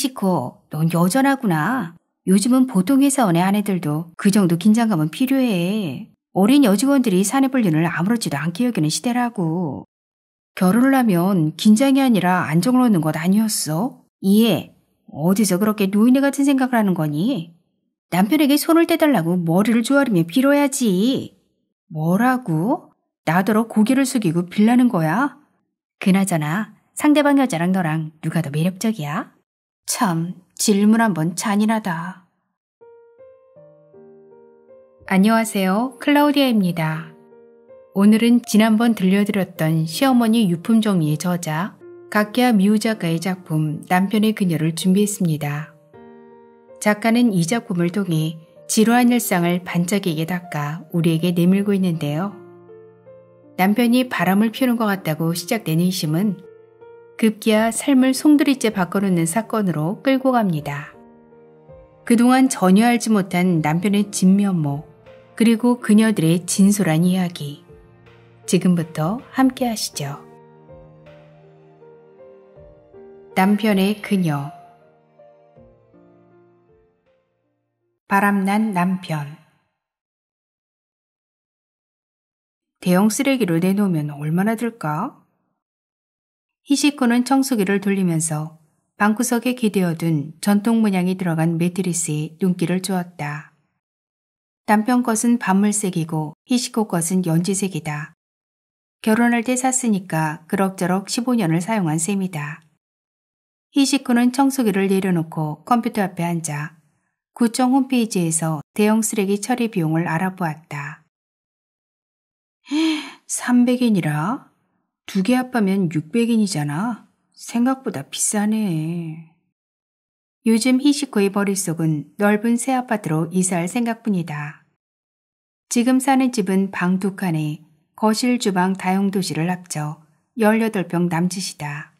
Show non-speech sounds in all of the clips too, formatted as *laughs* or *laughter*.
시시코, 넌 여전하구나. 요즘은 보통 회사원의 아내들도 그 정도 긴장감은 필요해. 어린 여직원들이 사내불륜을 아무렇지도 않게 여기는 시대라고. 결혼을 하면 긴장이 아니라 안정을 얻는 것 아니었어? 이해. 어디서 그렇게 노인네 같은 생각을 하는 거니? 남편에게 손을 떼달라고 머리를 조아리며 빌어야지. 뭐라고? 나더러 고개를 숙이고 빌라는 거야? 그나저나 상대방 여자랑 너랑 누가 더 매력적이야? 참, 질문 한번 잔인하다. 안녕하세요. 클라우디아입니다. 오늘은 지난번 들려드렸던 시어머니 유품 정리의 저자 각야 기 미우작가의 작품 남편의 그녀를 준비했습니다. 작가는 이 작품을 통해 지루한 일상을 반짝이게 닦아 우리에게 내밀고 있는데요. 남편이 바람을 피우는 것 같다고 시작된 의심은 급기야 삶을 송두리째 바꿔놓는 사건으로 끌고 갑니다. 그동안 전혀 알지 못한 남편의 진면모, 그리고 그녀들의 진솔한 이야기. 지금부터 함께 하시죠. 남편의 그녀 바람난 남편 대형 쓰레기로 내놓으면 얼마나 들까? 히시코는 청소기를 돌리면서 방구석에 기대어둔 전통 문양이 들어간 매트리스에 눈길을 주었다. 남편 것은 밤물색이고 히시코 것은 연지색이다. 결혼할 때 샀으니까 그럭저럭 15년을 사용한 셈이다. 히시코는 청소기를 내려놓고 컴퓨터 앞에 앉아 구청 홈페이지에서 대형 쓰레기 처리 비용을 알아보았다. 300엔이라? *gasps* 두개 합하면 600인이잖아. 생각보다 비싸네. 요즘 히시코의 머릿속은 넓은 새 아파트로 이사할 생각뿐이다. 지금 사는 집은 방 두 칸에 거실, 주방, 다용도실을 합쳐 18평 남짓이다.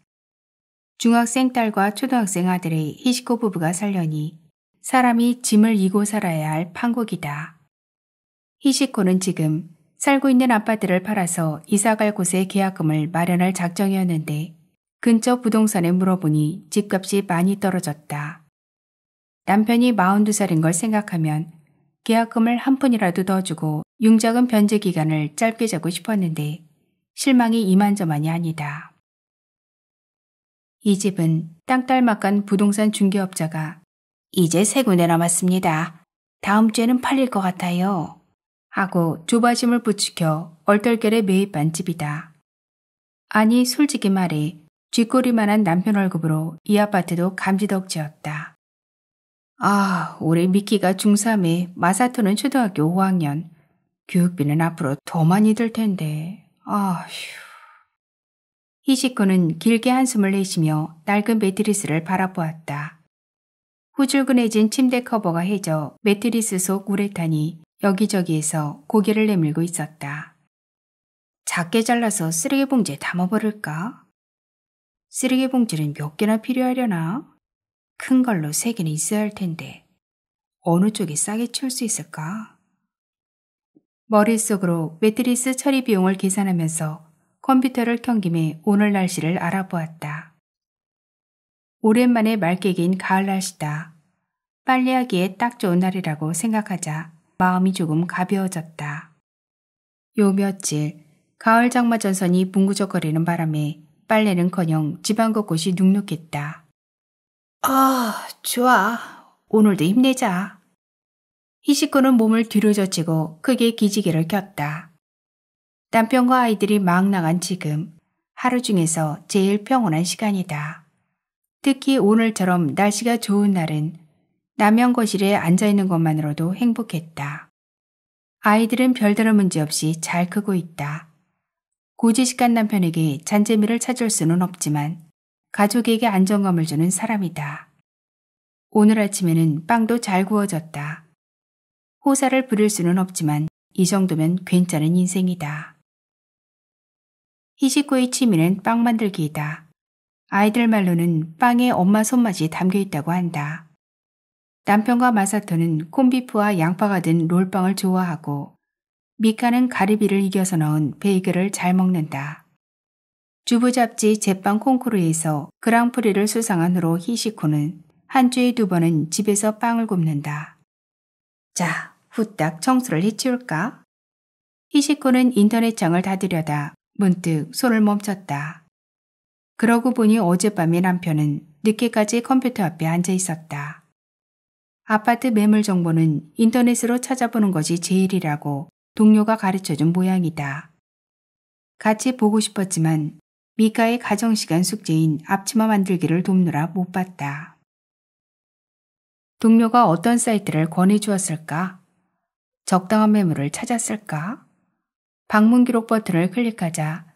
중학생 딸과 초등학생 아들의 히시코 부부가 살려니 사람이 짐을 이고 살아야 할 판국이다. 히시코는 지금 살고 있는 아파트를 팔아서 이사갈 곳에 계약금을 마련할 작정이었는데 근처 부동산에 물어보니 집값이 많이 떨어졌다. 남편이 42살인 걸 생각하면 계약금을 한 푼이라도 더 주고 융자금 변제 기간을 짧게 잡고 싶었는데 실망이 이만저만이 아니다. 이 집은 땅딸막간 부동산 중개업자가 이제 세 군데 남았습니다. 다음 주에는 팔릴 것 같아요. 하고 조바심을 부추겨 얼떨결에 매입한 집이다. 아니 솔직히 말해 쥐꼬리만한 남편 월급으로 이 아파트도 감지덕지였다. 아 올해 미키가 중3에 마사토는 초등학교 5학년 교육비는 앞으로 더 많이 들 텐데 아휴 히시코는 길게 한숨을 내쉬며 낡은 매트리스를 바라보았다. 후줄근해진 침대 커버가 해져 매트리스 속 우레탄이 여기저기에서 고개를 내밀고 있었다. 작게 잘라서 쓰레기 봉지에 담아버릴까? 쓰레기 봉지는 몇 개나 필요하려나? 큰 걸로 세 개는 있어야 할 텐데 어느 쪽이 싸게 치울 수 있을까? 머릿속으로 매트리스 처리 비용을 계산하면서 컴퓨터를 켠김에 오늘 날씨를 알아보았다. 오랜만에 맑게 긴 가을 날씨다. 빨래하기에 딱 좋은 날이라고 생각하자 마음이 조금 가벼워졌다. 요 며칠 가을 장마 전선이 붕구적거리는 바람에 빨래는커녕 집안 곳곳이 눅눅했다. 아, 좋아. 오늘도 힘내자. 히식구는 몸을 뒤로 젖히고 크게 기지개를 켰다. 남편과 아이들이 막 나간 지금 하루 중에서 제일 평온한 시간이다. 특히 오늘처럼 날씨가 좋은 날은 남편 거실에 앉아있는 것만으로도 행복했다. 아이들은 별다른 문제 없이 잘 크고 있다. 고지식한 남편에게 잔재미를 찾을 수는 없지만 가족에게 안정감을 주는 사람이다. 오늘 아침에는 빵도 잘 구워졌다. 호사를 부릴 수는 없지만 이 정도면 괜찮은 인생이다. 히식코의 취미는 빵 만들기이다. 아이들 말로는 빵에 엄마 손맛이 담겨 있다고 한다. 남편과 마사토는 콤비프와 양파가 든 롤빵을 좋아하고 미카는 가리비를 이겨서 넣은 베이글을 잘 먹는다. 주부 잡지 제빵 콩쿠르에서 그랑프리를 수상한 후로 히시코는 한 주에 두 번은 집에서 빵을 굽는다. 자, 후딱 청소를 해치울까? 히시코는 인터넷창을 닫으려다 문득 손을 멈췄다. 그러고 보니 어젯밤에 남편은 늦게까지 컴퓨터 앞에 앉아 있었다. 아파트 매물 정보는 인터넷으로 찾아보는 것이 제일이라고 동료가 가르쳐준 모양이다. 같이 보고 싶었지만 미카의 가정시간 숙제인 앞치마 만들기를 돕느라 못 봤다. 동료가 어떤 사이트를 권해주었을까? 적당한 매물을 찾았을까? 방문 기록 버튼을 클릭하자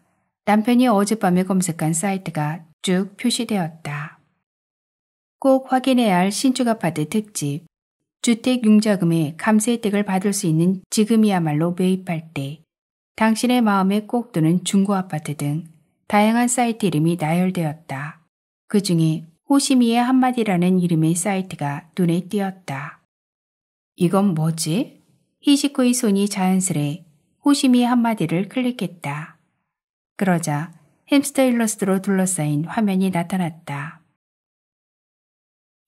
남편이 어젯밤에 검색한 사이트가 쭉 표시되었다. 꼭 확인해야 할 신축 아파트 특집. 주택 융자금의 감세 혜택을 받을 수 있는 지금이야말로 매입할 때. 당신의 마음에 꼭 드는 중고 아파트 등 다양한 사이트 이름이 나열되었다. 그 중에 호시미의 한마디라는 이름의 사이트가 눈에 띄었다. 이건 뭐지? 히시코의 손이 자연스레 호시미의 한마디를 클릭했다. 그러자 햄스터 일러스트로 둘러싸인 화면이 나타났다.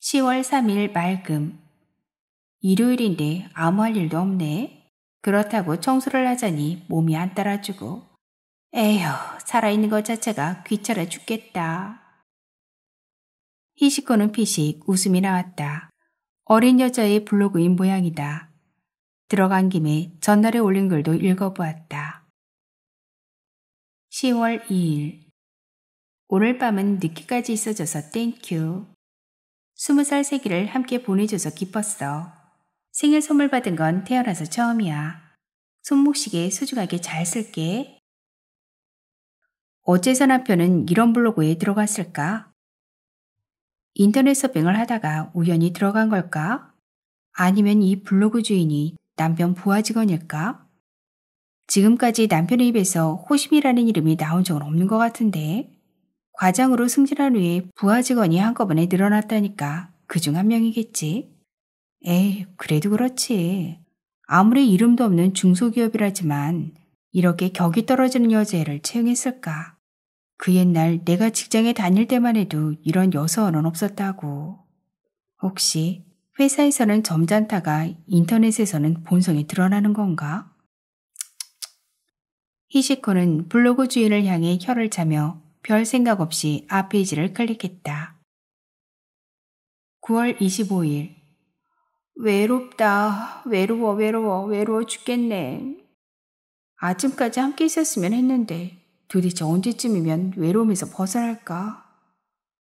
10월 3일 말음 일요일인데 아무 할 일도 없네. 그렇다고 청소를 하자니 몸이 안 따라주고. 에휴, 살아있는 것 자체가 귀찮아 죽겠다. 히시코는 피식 웃음이 나왔다. 어린 여자의 블로그인 모양이다. 들어간 김에 전날에 올린 글도 읽어보았다. 10월 2일 오늘 밤은 늦게까지 있어줘서 땡큐. 스무 살 세기를 함께 보내줘서 기뻤어. 생일 선물 받은 건 태어나서 처음이야. 손목시계 소중하게 잘 쓸게. 어째서 남편은 이런 블로그에 들어갔을까? 인터넷 서핑을 하다가 우연히 들어간 걸까? 아니면 이 블로그 주인이 남편 부하 직원일까? 지금까지 남편의 입에서 호심이라는 이름이 나온 적은 없는 것 같은데 과장으로 승진한 후에 부하 직원이 한꺼번에 늘어났다니까 그중 한 명이겠지. 에이, 그래도 그렇지. 아무리 이름도 없는 중소기업이라지만 이렇게 격이 떨어지는 여자애를 채용했을까. 그 옛날 내가 직장에 다닐 때만 해도 이런 여서원은 없었다고. 혹시 회사에서는 점잖다가 인터넷에서는 본성이 드러나는 건가? 히시코는 블로그 주인을 향해 혀를 차며 별 생각 없이 앞 페이지를 클릭했다. 9월 25일. 외롭다. 외로워, 외로워, 외로워 죽겠네. 아침까지 함께 있었으면 했는데 도대체 언제쯤이면 외로움에서 벗어날까?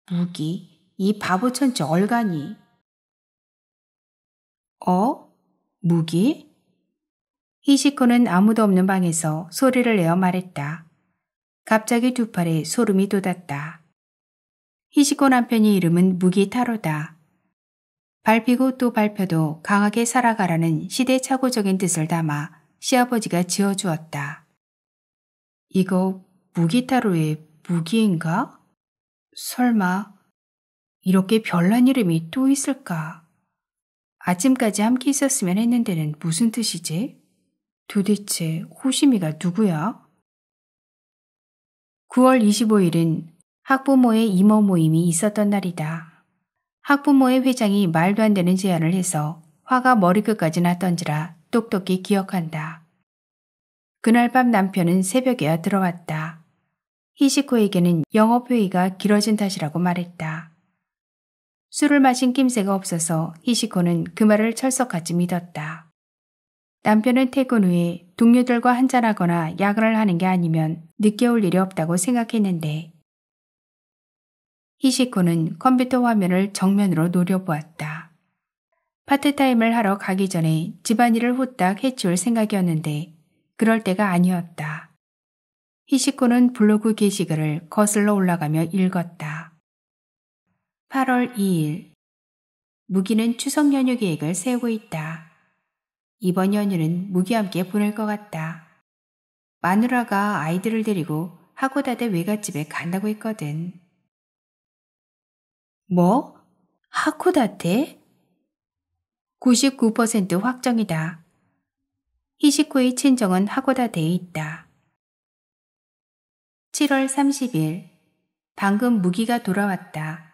무기, 이 바보 천치 얼간이. 어? 무기? 히시코는 아무도 없는 방에서 소리를 내어 말했다. 갑자기 두 팔에 소름이 돋았다. 히시코 남편이 이름은 무기타로다. 밟히고 또 밟혀도 강하게 살아가라는 시대착오적인 뜻을 담아 시아버지가 지어주었다. 이거 무기타로의 무기인가? 설마 이렇게 별난 이름이 또 있을까? 아침까지 함께 있었으면 했는데는 무슨 뜻이지? 도대체 호시미가 누구야? 9월 25일은 학부모의 임원 모임이 있었던 날이다. 학부모의 회장이 말도 안 되는 제안을 해서 화가 머리끝까지 났던지라 똑똑히 기억한다. 그날 밤 남편은 새벽에야 들어왔다. 히시코에게는 영업회의가 길어진 탓이라고 말했다. 술을 마신 낌새가 없어서 히시코는 그 말을 철석같이 믿었다. 남편은 퇴근 후에 동료들과 한잔하거나 야근을 하는 게 아니면 늦게 올 일이 없다고 생각했는데 히시코는 컴퓨터 화면을 정면으로 노려보았다. 파트타임을 하러 가기 전에 집안일을 후딱 해치울 생각이었는데 그럴 때가 아니었다. 히시코는 블로그 게시글을 거슬러 올라가며 읽었다. 8월 2일 무기는 추석 연휴 계획을 세우고 있다. 이번 연휴는 무기 와 함께 보낼 것 같다. 마누라가 아이들을 데리고 하고다대 외갓집에 간다고 했거든. 뭐? 하코다테? 99% 확정이다. 히시코의 친정은 하고다대에 있다. 7월 30일 방금 무기가 돌아왔다.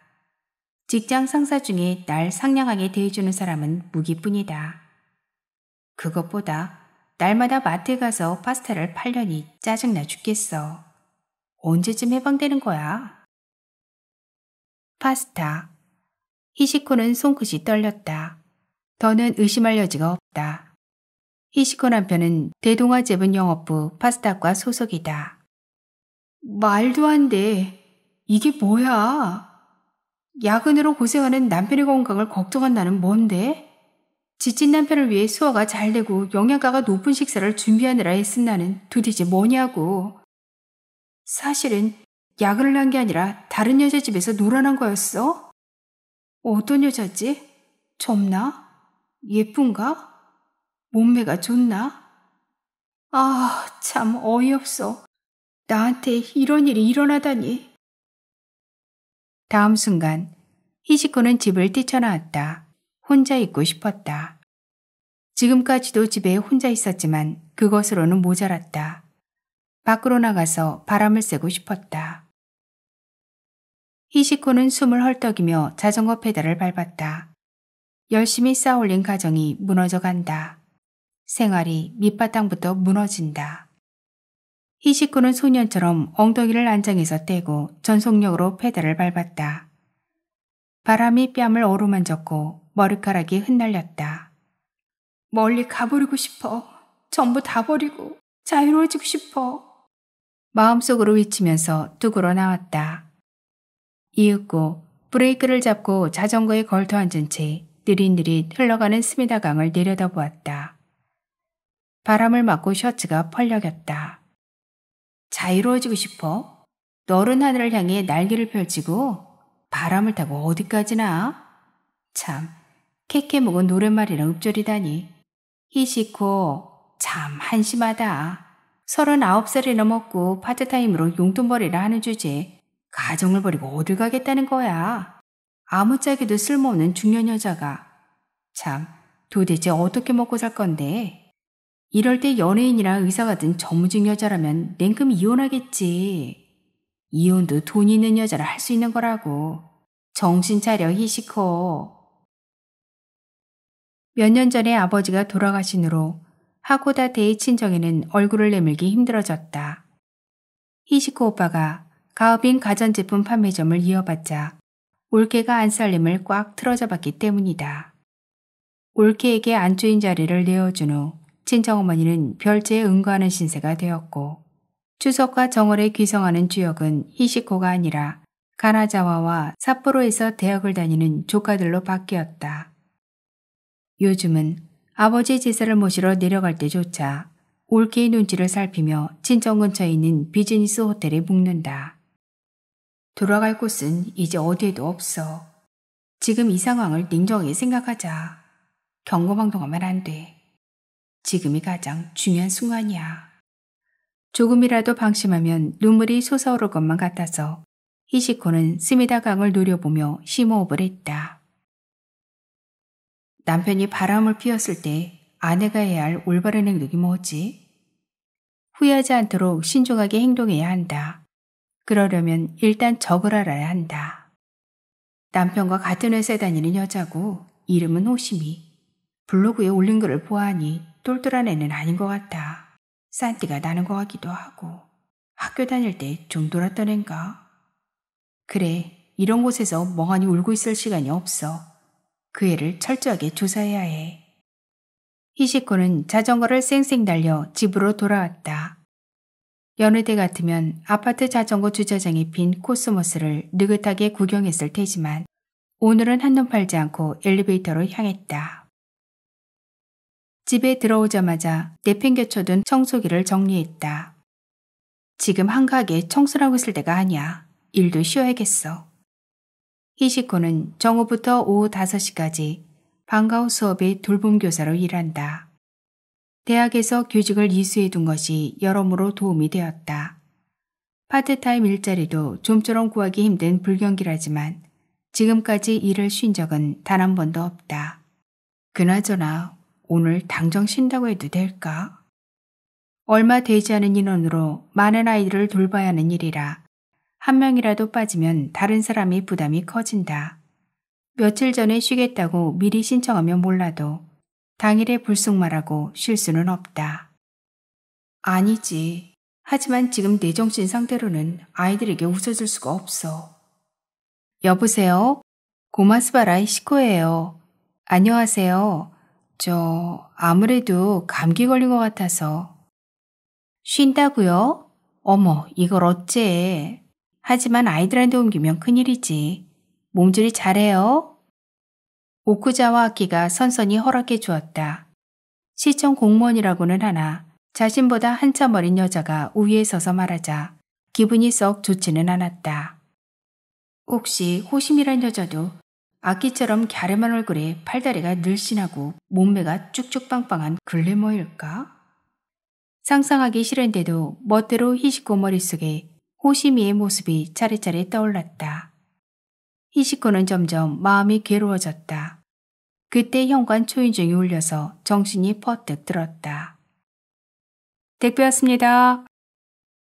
직장 상사 중에 날 상냥하게 대해주는 사람은 무기뿐이다. 그것보다 날마다 마트 에 가서 파스타를 팔려니 짜증나 죽겠어. 언제쯤 해방되는 거야? 파스타. 히시코는 손끝이 떨렸다. 더는 의심할 여지가 없다. 히시코 남편은 대동아 재분 영업부 파스타과 소속이다. 말도 안 돼. 이게 뭐야? 야근으로 고생하는 남편의 건강을 걱정한 나는 뭔데? 지친 남편을 위해 수화가 잘 되고 영양가가 높은 식사를 준비하느라 애쓴 나는 도대체 뭐냐고. 사실은 야근을 한 게 아니라 다른 여자 집에서 놀아난 거였어? 어떤 여자지? 젊나? 예쁜가? 몸매가 좋나? 아, 참 어이없어. 나한테 이런 일이 일어나다니. 다음 순간, 희식코는 집을 뛰쳐나왔다. 혼자 있고 싶었다. 지금까지도 집에 혼자 있었지만 그것으로는 모자랐다. 밖으로 나가서 바람을 쐬고 싶었다. 히시코는 숨을 헐떡이며 자전거 페달을 밟았다. 열심히 쌓아올린 가정이 무너져 간다. 생활이 밑바탕부터 무너진다. 히시코는 소년처럼 엉덩이를 안장에서 떼고 전속력으로 페달을 밟았다. 바람이 뺨을 어루만졌고 머리카락이 흩날렸다. 멀리 가버리고 싶어. 전부 다 버리고 자유로워지고 싶어. 마음속으로 외치면서 뚝으로 나왔다. 이윽고 브레이크를 잡고 자전거에 걸터앉은 채 느릿느릿 흘러가는 스미다강을 내려다보았다. 바람을 맞고 셔츠가 펄럭였다. 자유로워지고 싶어? 너른 하늘을 향해 날개를 펼치고 바람을 타고 어디까지나? 참, 케케 묵은 노랫말이랑 읊조리다니. 히시코, 참 한심하다. 서른아홉 살이 넘었고 파트타임으로 용돈벌이를 하는 주제에 가정을 버리고 어딜 가겠다는 거야. 아무짝에도 쓸모없는 중년 여자가. 참, 도대체 어떻게 먹고 살 건데? 이럴 때 연예인이랑 의사 같은 전무직 여자라면 냉큼 이혼하겠지. 이혼도 돈 있는 여자를 할 수 있는 거라고. 정신 차려 히시코. 몇 년 전에 아버지가 돌아가신 후로 하코다 데의 친정에는 얼굴을 내밀기 힘들어졌다. 히시코 오빠가 가업인 가전제품 판매점을 이어받자 올케가 안살림을 꽉 틀어잡았기 때문이다. 올케에게 안주인 자리를 내어준 후 친정어머니는 별제에 응가하는 신세가 되었고 추석과 정월에 귀성하는 주역은 히시코가 아니라 가나자와와 삿포로에서 대학을 다니는 조카들로 바뀌었다. 요즘은 아버지 제사를 모시러 내려갈 때조차 올케의 눈치를 살피며 친정 근처에 있는 비즈니스 호텔에 묵는다. 돌아갈 곳은 이제 어디에도 없어. 지금 이 상황을 냉정히 생각하자. 경고방동하면안 돼. 지금이 가장 중요한 순간이야. 조금이라도 방심하면 눈물이 솟아오를 것만 같아서 히시코는 스미다 강을 노려보며 심호흡을 했다. 남편이 바람을 피웠을 때 아내가 해야 할 올바른 행동이 뭐지? 후회하지 않도록 신중하게 행동해야 한다. 그러려면 일단 적을 알아야 한다. 남편과 같은 회사에 다니는 여자고 이름은 호시미. 블로그에 올린 글을 보아하니 똘똘한 애는 아닌 것 같다. 싼티가 나는 것 같기도 하고 학교 다닐 때 좀 놀았던 앤가? 그래, 이런 곳에서 멍하니 울고 있을 시간이 없어. 그 애를 철저하게 조사해야 해. 히시코는 자전거를 쌩쌩 달려 집으로 돌아왔다. 여느 때 같으면 아파트 자전거 주차장에 빈 코스모스를 느긋하게 구경했을 테지만 오늘은 한눈 팔지 않고 엘리베이터로 향했다. 집에 들어오자마자 내팽겨쳐둔 청소기를 정리했다. 지금 한가하게 청소를 하고 있을 때가 아니야. 일도 쉬어야겠어. 히시코는 정오부터 오후 5시까지 방과후 수업의 돌봄 교사로 일한다. 대학에서 교직을 이수해 둔 것이 여러모로 도움이 되었다. 파트타임 일자리도 좀처럼 구하기 힘든 불경기라지만 지금까지 일을 쉰 적은 단 한 번도 없다. 그나저나 오늘 당장 쉰다고 해도 될까? 얼마 되지 않은 인원으로 많은 아이들을 돌봐야 하는 일이라 한 명이라도 빠지면 다른 사람이 부담이 커진다. 며칠 전에 쉬겠다고 미리 신청하면 몰라도 당일에 불쑥말하고 쉴 수는 없다. 아니지. 하지만 지금 내 정신 상태로는 아이들에게 웃어줄 수가 없어. 여보세요? 고마스바라의 시코예요. 안녕하세요. 저 아무래도 감기 걸린 것 같아서. 쉰다고요? 어머, 이걸 어째. 하지만 아이들한테 옮기면 큰일이지. 몸조리 잘해요. 오쿠자와 아키가 선선히 허락해 주었다. 시청 공무원이라고는 하나 자신보다 한참 어린 여자가 우위에 서서 말하자 기분이 썩 좋지는 않았다. 혹시 호심이란 여자도 악기처럼 갸름한 얼굴에 팔다리가 늘씬하고 몸매가 쭉쭉 빵빵한 글래머일까? 상상하기 싫은데도 멋대로 히시코 머릿속에 호시미의 모습이 차례차례 떠올랐다. 히시코는 점점 마음이 괴로워졌다. 그때 현관 초인종이 울려서 정신이 퍼뜩 들었다. 택배였습니다.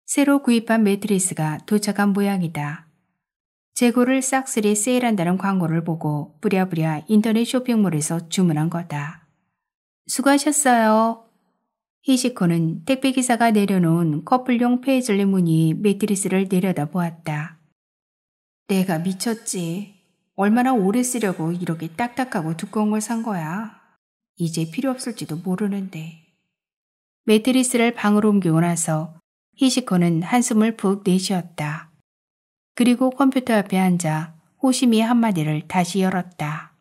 새로 구입한 매트리스가 도착한 모양이다. 재고를 싹쓸이 세일한다는 광고를 보고 뿌랴뿌랴 인터넷 쇼핑몰에서 주문한 거다. 수고하셨어요. 히시코는 택배기사가 내려놓은 커플용 페이즐리 무늬 매트리스를 내려다보았다. 내가 미쳤지. 얼마나 오래 쓰려고 이렇게 딱딱하고 두꺼운 걸 산 거야. 이제 필요 없을지도 모르는데. 매트리스를 방으로 옮기고 나서 히시코는 한숨을 푹 내쉬었다. 그리고 컴퓨터 앞에 앉아 호심이 한마디를 다시 열었다.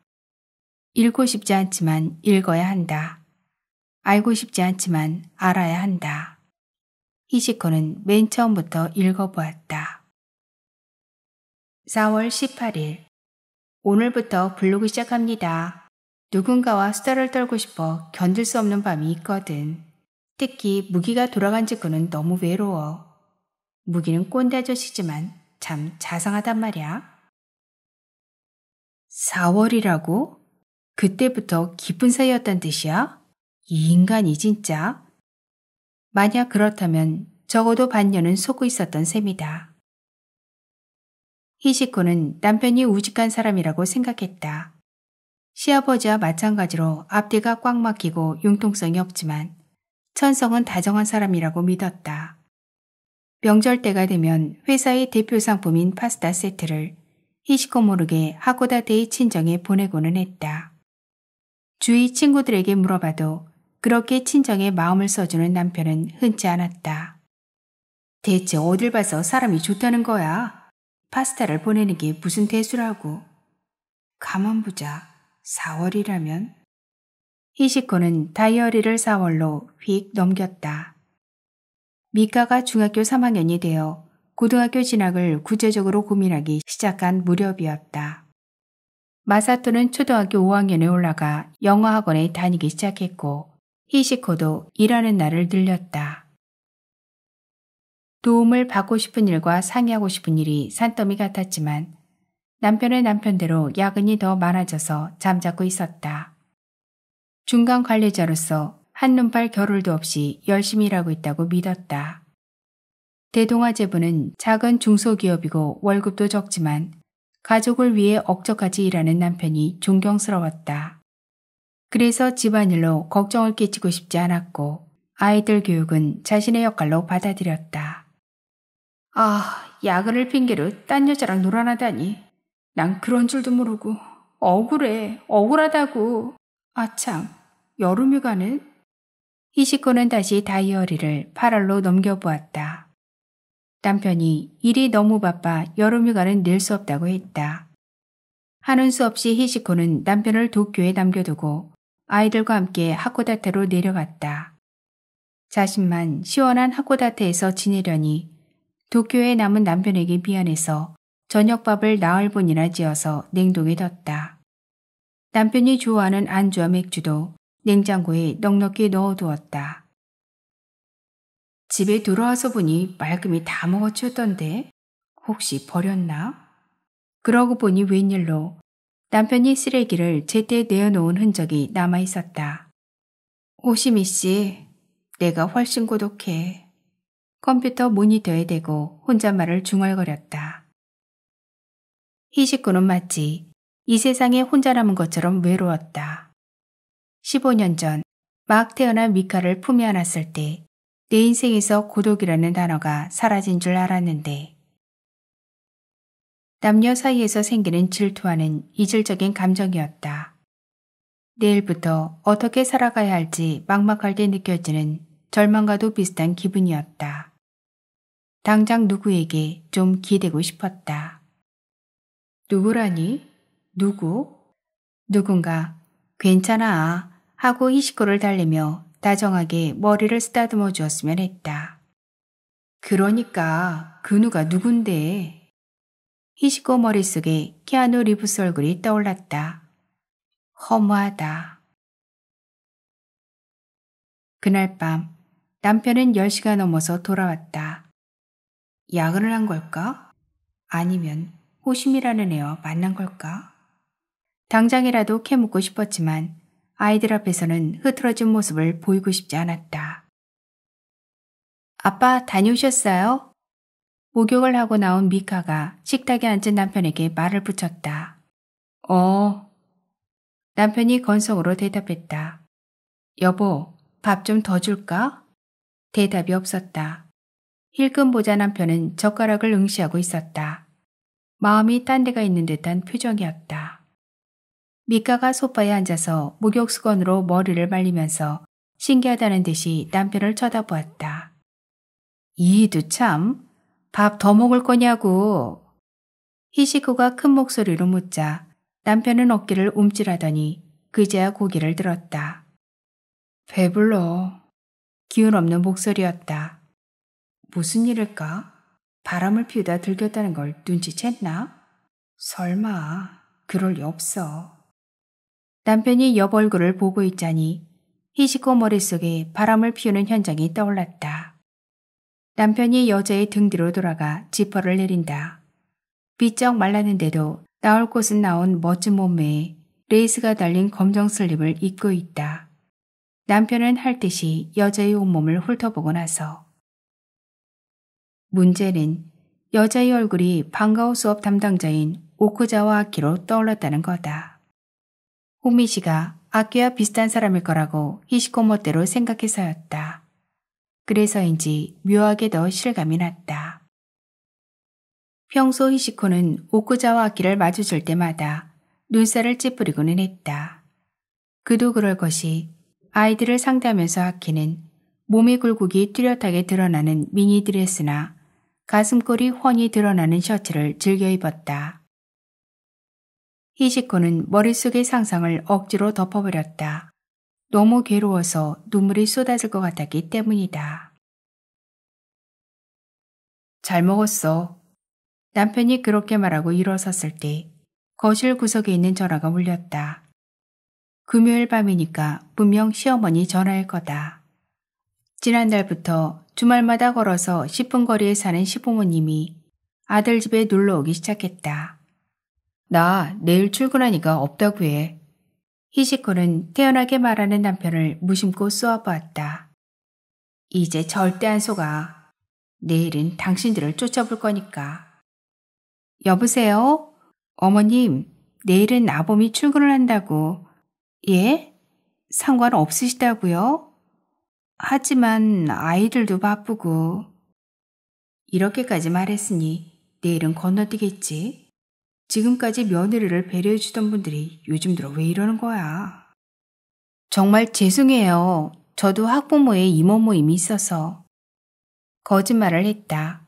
읽고 싶지 않지만 읽어야 한다. 알고 싶지 않지만 알아야 한다. 히시코는 맨 처음부터 읽어보았다. 4월 18일 오늘부터 블로그 시작합니다. 누군가와 수다를 떨고 싶어 견딜 수 없는 밤이 있거든. 특히 무기가 돌아간 직후는 너무 외로워. 무기는 꼰대 아저씨지만 참 자상하단 말이야. 4월이라고? 그때부터 깊은 사이였단 뜻이야? 이 인간이 진짜? 만약 그렇다면 적어도 반년은 속고 있었던 셈이다. 히시코는 남편이 우직한 사람이라고 생각했다. 시아버지와 마찬가지로 앞뒤가 꽉 막히고 융통성이 없지만 천성은 다정한 사람이라고 믿었다. 명절 때가 되면 회사의 대표 상품인 파스타 세트를 히식고 모르게 하고다 데이 친정에 보내고는 했다. 주위 친구들에게 물어봐도 그렇게 친정에 마음을 써주는 남편은 흔치 않았다. 대체 어딜 봐서 사람이 좋다는 거야? 파스타를 보내는 게 무슨 대수라고. 가만 보자. 4월이라면? 히식코는 다이어리를 4월로 휙 넘겼다. 미카가 중학교 3학년이 되어 고등학교 진학을 구체적으로 고민하기 시작한 무렵이었다. 마사토는 초등학교 5학년에 올라가 영어학원에 다니기 시작했고 히시코도 일하는 날을 늘렸다. 도움을 받고 싶은 일과 상의하고 싶은 일이 산더미 같았지만 남편의 남편대로 야근이 더 많아져서 잠자고 있었다. 중간 관리자로서 한눈팔 겨를도 없이 열심히 일하고 있다고 믿었다. 대동아재부는 작은 중소기업이고 월급도 적지만 가족을 위해 억적같이 일하는 남편이 존경스러웠다. 그래서 집안일로 걱정을 끼치고 싶지 않았고 아이들 교육은 자신의 역할로 받아들였다. 아, 야근을 핑계로 딴 여자랑 놀아나다니. 난 그런 줄도 모르고 억울해, 억울하다고. 아참, 여름휴가는 히시코는 다시 다이어리를 8월로 넘겨보았다. 남편이 일이 너무 바빠 여름휴가는 낼 수 없다고 했다. 하는 수 없이 히시코는 남편을 도쿄에 남겨두고 아이들과 함께 하코다테로 내려갔다. 자신만 시원한 하코다테에서 지내려니 도쿄에 남은 남편에게 미안해서 저녁밥을 나흘 분이나 지어서 냉동에 뒀다. 남편이 좋아하는 안주와 맥주도 냉장고에 넉넉히 넣어두었다. 집에 들어와서 보니 말끔히 다 먹어치웠던데 혹시 버렸나? 그러고 보니 웬일로 남편이 쓰레기를 제때 내어놓은 흔적이 남아있었다. 오시미 씨, 내가 훨씬 고독해. 컴퓨터 모니터에 대고 혼잣말을 중얼거렸다. 히시코는 마치 이 세상에 혼자 남은 것처럼 외로웠다. 15년 전 막 태어난 미카를 품에 안았을 때 내 인생에서 고독이라는 단어가 사라진 줄 알았는데 남녀 사이에서 생기는 질투와는 이질적인 감정이었다. 내일부터 어떻게 살아가야 할지 막막할때 느껴지는 절망과도 비슷한 기분이었다. 당장 누구에게 좀 기대고 싶었다. 누구라니? 누구? 누군가 괜찮아. 하고 히시코를 달리며 다정하게 머리를 쓰다듬어 주었으면 했다. 그러니까 그누가 누군데? 히시코 머릿속에 키아누 리브스 얼굴이 떠올랐다. 허무하다. 그날 밤 남편은 10시가 넘어서 돌아왔다. 야근을 한 걸까? 아니면 호심이라는 애와 만난 걸까? 당장이라도 캐묻고 싶었지만 아이들 앞에서는 흐트러진 모습을 보이고 싶지 않았다. 아빠 다녀오셨어요? 목욕을 하고 나온 미카가 식탁에 앉은 남편에게 말을 붙였다. 어. 남편이 건성으로 대답했다. 여보, 밥 좀 더 줄까? 대답이 없었다. 힐끔 보자 남편은 젓가락을 응시하고 있었다. 마음이 딴 데가 있는 듯한 표정이었다. 미카가 소파에 앉아서 목욕수건으로 머리를 말리면서 신기하다는 듯이 남편을 쳐다보았다. 이도 참, 밥 더 먹을 거냐고. 히시코가 큰 목소리로 묻자 남편은 어깨를 움찔하더니 그제야 고개를 들었다. 배불러. 기운 없는 목소리였다. 무슨 일일까? 바람을 피우다 들켰다는 걸 눈치챘나? 설마, 그럴 리 없어. 남편이 옆 얼굴을 보고 있자니 히시코 머릿속에 바람을 피우는 현장이 떠올랐다. 남편이 여자의 등 뒤로 돌아가 지퍼를 내린다. 비쩍 말랐는데도 나올 곳은 나온 멋진 몸매에 레이스가 달린 검정 슬립을 입고 있다. 남편은 할 듯이 여자의 온몸을 훑어보고 나서 문제는 여자의 얼굴이 방과후 수업 담당자인 오쿠자와 아키로 떠올랐다는 거다. 호미 씨가 아끼와 비슷한 사람일 거라고 히시코모떼로 생각해서였다. 그래서인지 묘하게 더 실감이 났다. 평소 히시코는 오쿠자와 아끼를 마주칠 때마다 눈살을 찌푸리고는 했다. 그도 그럴 것이 아이들을 상대하면서 아키는 몸의 굴곡이 뚜렷하게 드러나는 미니 드레스나 가슴골이 훤히 드러나는 셔츠를 즐겨 입었다. 히시코는 머릿속의 상상을 억지로 덮어버렸다. 너무 괴로워서 눈물이 쏟아질 것 같았기 때문이다. 잘 먹었어. 남편이 그렇게 말하고 일어섰을 때 거실 구석에 있는 전화가 울렸다. 금요일 밤이니까 분명 시어머니 전화일 거다. 지난달부터 주말마다 걸어서 10분 거리에 사는 시부모님이 아들 집에 놀러 오기 시작했다. 나 내일 출근하니까 없다고 해. 히시코는 태연하게 말하는 남편을 무심코 쏘아보았다. 이제 절대 안 속아. 내일은 당신들을 쫓아볼 거니까. 여보세요? 어머님, 내일은 아범이 출근을 한다고. 예? 상관없으시다고요? 하지만 아이들도 바쁘고. 이렇게까지 말했으니 내일은 건너뛰겠지. 지금까지 며느리를 배려해주던 분들이 요즘 들어 왜 이러는 거야. 정말 죄송해요. 저도 학부모의 이모 모임이 있어서. 거짓말을 했다.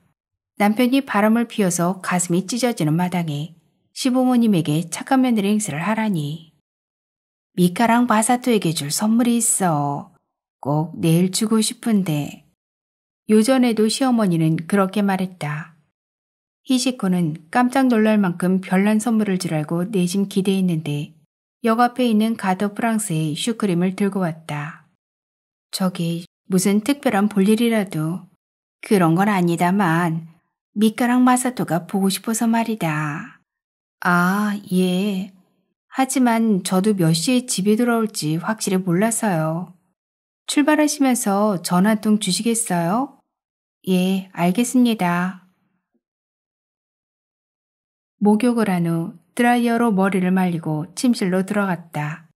남편이 바람을 피워서 가슴이 찢어지는 마당에 시부모님에게 착한 며느리 행세를 하라니. 미카랑 바사토에게 줄 선물이 있어. 꼭 내일 주고 싶은데. 요전에도 시어머니는 그렇게 말했다. 히시코는 깜짝 놀랄 만큼 별난 선물을 줄 알고 내심 기대했는데 역 앞에 있는 가드 프랑스의 슈크림을 들고 왔다. 저기 무슨 특별한 볼일이라도 그런 건 아니다만 밑가랑 마사토가 보고 싶어서 말이다. 아, 예. 하지만 저도 몇 시에 집에 돌아올지 확실히 몰라서요. 출발하시면서 전화 통 주시겠어요? 예, 알겠습니다. 목욕을 한 후 드라이어로 머리를 말리고 침실로 들어갔다.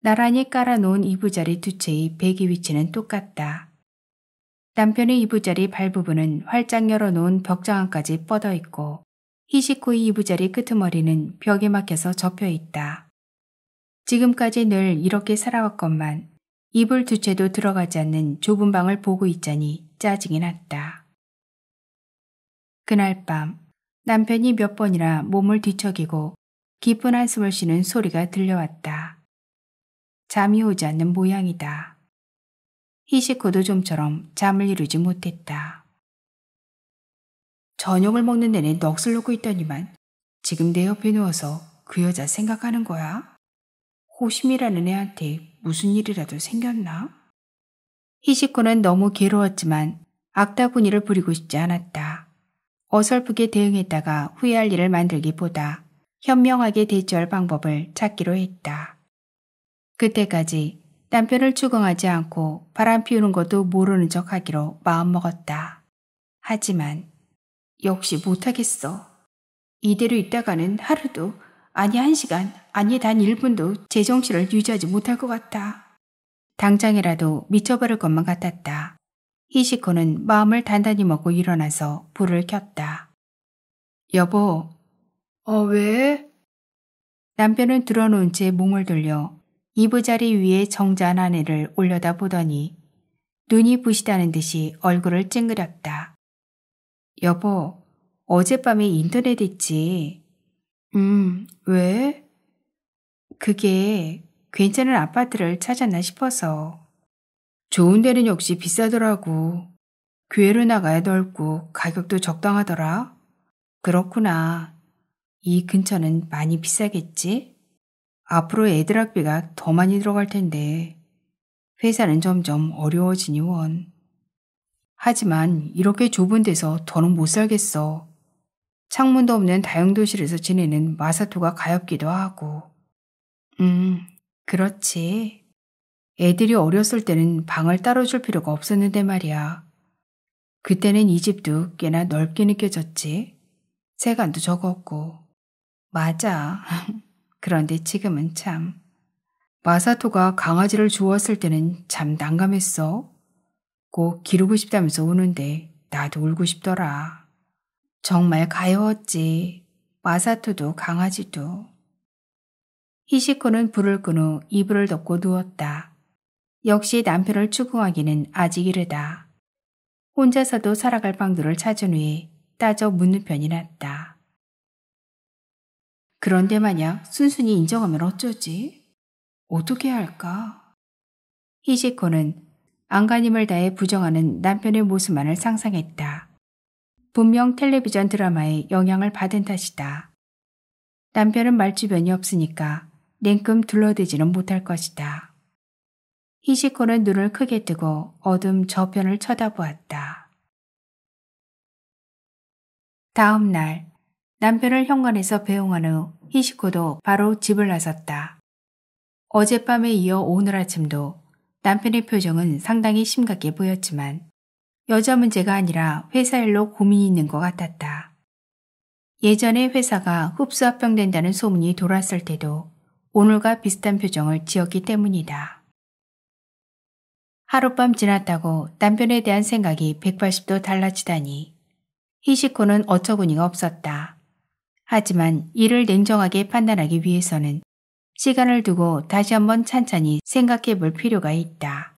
나란히 깔아놓은 이부자리 두 채의 베기 위치는 똑같다. 남편의 이부자리 발 부분은 활짝 열어놓은 벽장안까지 뻗어있고 히시코의 이부자리 끄트머리는 벽에 막혀서 접혀있다. 지금까지 늘 이렇게 살아왔건만 이불 두 채도 들어가지 않는 좁은 방을 보고 있자니 짜증이 났다. 그날 밤 남편이 몇 번이나 몸을 뒤척이고 깊은 한숨을 쉬는 소리가 들려왔다. 잠이 오지 않는 모양이다. 히시코도 좀처럼 잠을 이루지 못했다. 저녁을 먹는 내내 넋을 놓고 있더니만 지금 내 옆에 누워서 그 여자 생각하는 거야? 호심이라는 애한테 무슨 일이라도 생겼나? 히시코는 너무 괴로웠지만 악다구니를 부리고 싶지 않았다. 어설프게 대응했다가 후회할 일을 만들기보다 현명하게 대처할 방법을 찾기로 했다. 그때까지 남편을 추궁하지 않고 바람 피우는 것도 모르는 척 하기로 마음먹었다. 하지만 역시 못하겠어. 이대로 있다가는 하루도 아니 한 시간 아니 단 1분도 제정신을 유지하지 못할 것같다 당장이라도 미쳐버릴 것만 같았다. 히시코는 마음을 단단히 먹고 일어나서 불을 켰다. 여보, 어, 왜? 남편은 드러놓은채 몸을 돌려 이부자리 위에 정자한 아내를 올려다 보더니 눈이 부시다는 듯이 얼굴을 찡그렸다. 여보, 어젯밤에 인터넷 했지 음, 왜? 그게 괜찮은 아파트를 찾았나 싶어서. 좋은 데는 역시 비싸더라고. 교회로 나가야 넓고 가격도 적당하더라. 그렇구나. 이 근처는 많이 비싸겠지? 앞으로 애들 학비가 더 많이 들어갈 텐데. 회사는 점점 어려워지니 원. 하지만 이렇게 좁은 데서 더는 못 살겠어. 창문도 없는 다용도실에서 지내는 마사토가 가엾기도 하고. 음, 그렇지. 애들이 어렸을 때는 방을 따로 줄 필요가 없었는데 말이야. 그때는 이 집도 꽤나 넓게 느껴졌지. 세간도 적었고. 맞아. *laughs* 그런데 지금은 참. 마사토가 강아지를 주웠을 때는 참 난감했어. 꼭 기르고 싶다면서 우는데 나도 울고 싶더라. 정말 가여웠지. 마사토도 강아지도. 히시코는 불을 끄후 이불을 덮고 누웠다. 역시 남편을 추구하기는 아직 이르다. 혼자서도 살아갈 방도를 찾은 후에 따져 묻는 편이 낫다. 그런데 만약 순순히 인정하면 어쩌지? 어떻게 해야 할까? 히시코는 안간힘을 다해 부정하는 남편의 모습만을 상상했다. 분명 텔레비전 드라마에 영향을 받은 탓이다. 남편은 말주변이 없으니까 냉큼 둘러대지는 못할 것이다. 히시코는 눈을 크게 뜨고 어둠 저편을 쳐다보았다. 다음 날 남편을 현관에서 배웅한 후 히시코도 바로 집을 나섰다. 어젯밤에 이어 오늘 아침도 남편의 표정은 상당히 심각해 보였지만 여자 문제가 아니라 회사 일로 고민이 있는 것 같았다. 예전에 회사가 흡수합병된다는 소문이 돌았을 때도 오늘과 비슷한 표정을 지었기 때문이다. 하룻밤 지났다고 남편에 대한 생각이 180도 달라지다니 히시코는 어처구니가 없었다. 하지만 이를 냉정하게 판단하기 위해서는 시간을 두고 다시 한번 찬찬히 생각해 볼 필요가 있다.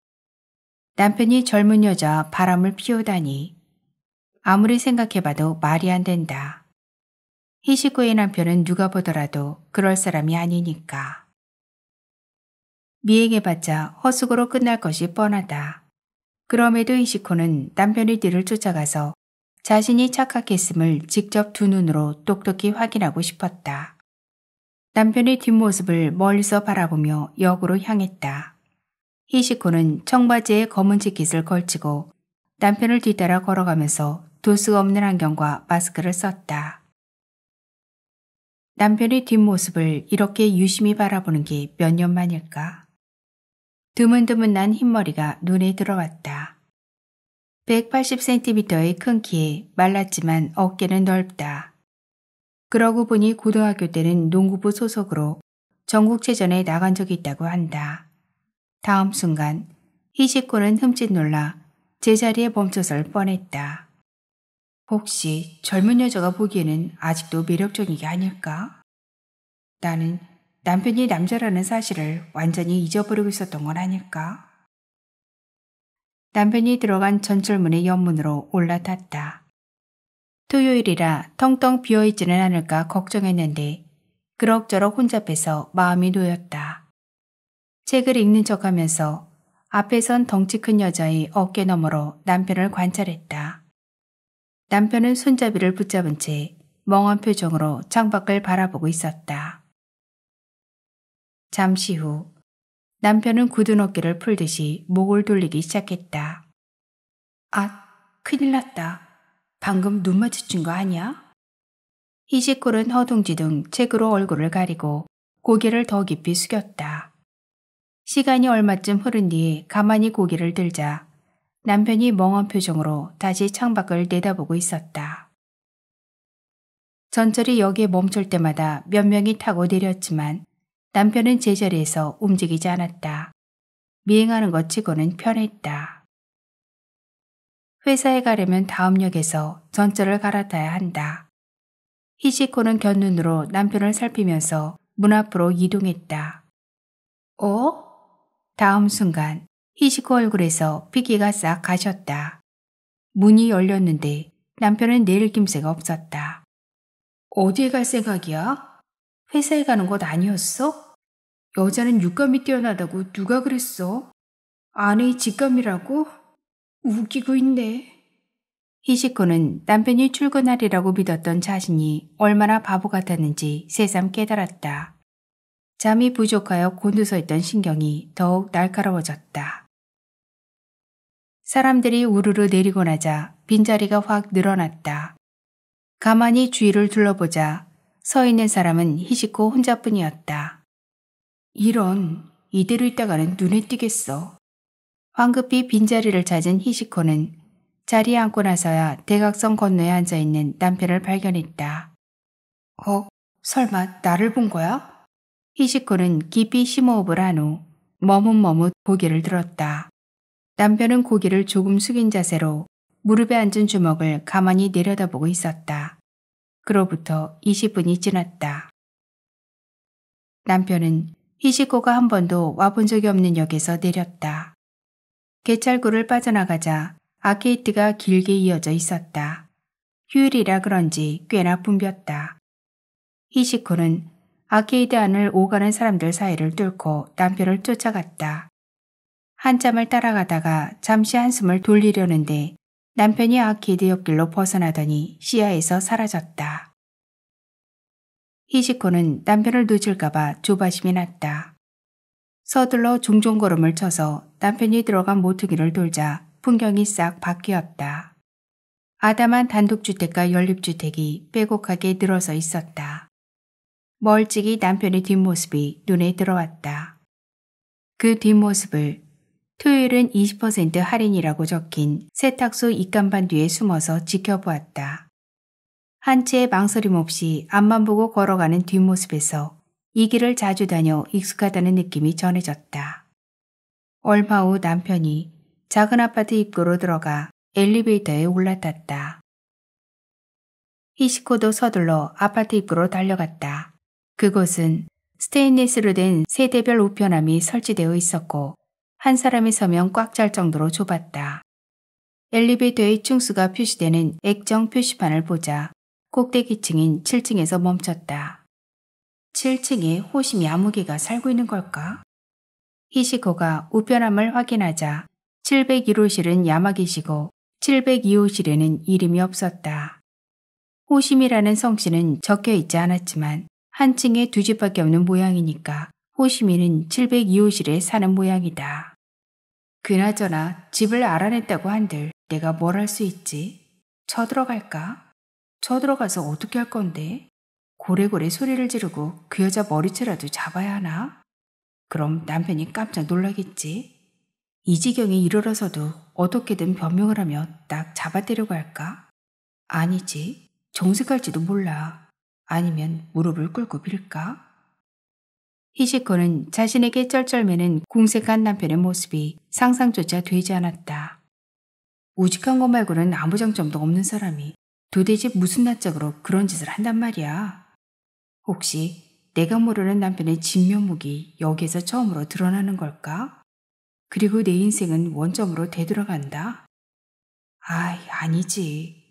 남편이 젊은 여자 바람을 피우다니 아무리 생각해봐도 말이 안 된다. 히시코의 남편은 누가 보더라도 그럴 사람이 아니니까. 미행해봤자 허숙으로 끝날 것이 뻔하다. 그럼에도 이시코는 남편의 뒤를 쫓아가서 자신이 착각했음을 직접 두 눈으로 똑똑히 확인하고 싶었다. 남편의 뒷모습을 멀리서 바라보며 역으로 향했다. 히시코는 청바지에 검은 지킷을 걸치고 남편을 뒤따라 걸어가면서 도수가 없는 안경과 마스크를 썼다. 남편의 뒷모습을 이렇게 유심히 바라보는 게 몇 년 만일까? 드문드문 난 흰머리가 눈에 들어왔다. 180cm의 큰 키에 말랐지만 어깨는 넓다. 그러고 보니 고등학교 때는 농구부 소속으로 전국체전에 나간 적이 있다고 한다. 다음 순간 희식코는 흠칫 놀라 제자리에 멈춰설 뻔했다. 혹시 젊은 여자가 보기에는 아직도 매력적인 게 아닐까? 나는 남편이 남자라는 사실을 완전히 잊어버리고 있었던 건 아닐까? 남편이 들어간 전철문의 연문으로 올라탔다. 토요일이라 텅텅 비어있지는 않을까 걱정했는데 그럭저럭 혼잡해서 마음이 놓였다. 책을 읽는 척하면서 앞에선 덩치 큰 여자의 어깨 너머로 남편을 관찰했다. 남편은 손잡이를 붙잡은 채 멍한 표정으로 창밖을 바라보고 있었다. 잠시 후 남편은 굳은 어깨를 풀듯이 목을 돌리기 시작했다. 아, 큰일 났다. 방금 눈 마주친 거 아니야? 히시골은 허둥지둥 책으로 얼굴을 가리고 고개를 더 깊이 숙였다. 시간이 얼마쯤 흐른 뒤 가만히 고개를 들자 남편이 멍한 표정으로 다시 창밖을 내다보고 있었다. 전철이 여기에 멈출 때마다 몇 명이 타고 내렸지만 남편은 제자리에서 움직이지 않았다. 미행하는 것 치고는 편했다. 회사에 가려면 다음 역에서 전철을 갈아타야 한다. 히시코는 견눈으로 남편을 살피면서 문 앞으로 이동했다. 어? 다음 순간 히시코 얼굴에서 피기가 싹 가셨다. 문이 열렸는데 남편은 내릴 김새가 없었다. 어디에 갈 생각이야? 회사에 가는 곳 아니었어? 여자는 육감이 뛰어나다고 누가 그랬어? 아내의 직감이라고? 웃기고 있네. 히시코는 남편이 출근하리라고 믿었던 자신이 얼마나 바보 같았는지 새삼 깨달았다. 잠이 부족하여 곤두서 있던 신경이 더욱 날카로워졌다. 사람들이 우르르 내리고 나자 빈자리가 확 늘어났다. 가만히 주위를 둘러보자 서 있는 사람은 히시코 혼자뿐이었다. 이런, 이대로 있다가는 눈에 띄겠어. 황급히 빈자리를 찾은 히시코는 자리에 앉고 나서야 대각선 건너에 앉아있는 남편을 발견했다. 어? 설마 나를 본 거야? 히시코는 깊이 심호흡을 한 후 머뭇머뭇 고개를 들었다. 남편은 고개를 조금 숙인 자세로 무릎에 앉은 주먹을 가만히 내려다보고 있었다. 그로부터 20분이 지났다. 남편은 히시코가 한 번도 와본 적이 없는 역에서 내렸다. 개찰구를 빠져나가자 아케이트가 길게 이어져 있었다. 휴일이라 그런지 꽤나 붐볐다. 히시코는 아케이드 안을 오가는 사람들 사이를 뚫고 남편을 쫓아갔다. 한참을 따라가다가 잠시 한숨을 돌리려는데 남편이 아케이드 옆길로 벗어나더니 시야에서 사라졌다. 히시코는 남편을 놓칠까봐 조바심이 났다. 서둘러 종종 걸음을 쳐서 남편이 들어간 모퉁이를 돌자 풍경이 싹 바뀌었다. 아담한 단독주택과 연립주택이 빼곡하게 늘어서 있었다. 멀찍이 남편의 뒷모습이 눈에 들어왔다. 그 뒷모습을 토요일은 20% 할인이라고 적힌 세탁소 입간판 뒤에 숨어서 지켜보았다. 한치의 망설임 없이 앞만 보고 걸어가는 뒷모습에서 이 길을 자주 다녀 익숙하다는 느낌이 전해졌다. 얼마 후 남편이 작은 아파트 입구로 들어가 엘리베이터에 올라탔다. 히시코도 서둘러 아파트 입구로 달려갔다. 그곳은 스테인리스로 된 세대별 우편함이 설치되어 있었고 한 사람이 서면 꽉 찰 정도로 좁았다. 엘리베이터의 층수가 표시되는 액정 표시판을 보자 꼭대기층인 7층에서 멈췄다. 7층에 호심 야무기가 살고 있는 걸까? 히시코가 우편함을 확인하자 701호실은 야마기시고 702호실에는 이름이 없었다. 호심이라는 성씨는 적혀 있지 않았지만 한 층에 두 집밖에 없는 모양이니까 호심이는 702호실에 사는 모양이다. 그나저나 집을 알아냈다고 한들 내가 뭘 할 수 있지? 쳐들어갈까? 쳐들어가서 어떻게 할 건데? 고래고래 소리를 지르고 그 여자 머리채라도 잡아야 하나? 그럼 남편이 깜짝 놀라겠지. 이 지경에 이르러서도 어떻게든 변명을 하며 딱 잡아대려고 할까? 아니지. 정색할지도 몰라. 아니면 무릎을 꿇고 빌까? 히시코는 자신에게 쩔쩔매는 궁색한 남편의 모습이 상상조차 되지 않았다. 우직한 것 말고는 아무 장점도 없는 사람이 도대체 무슨 낯짝으로 그런 짓을 한단 말이야. 혹시 내가 모르는 남편의 진면목이 여기에서 처음으로 드러나는 걸까? 그리고 내 인생은 원점으로 되돌아간다? 아이, 아니지.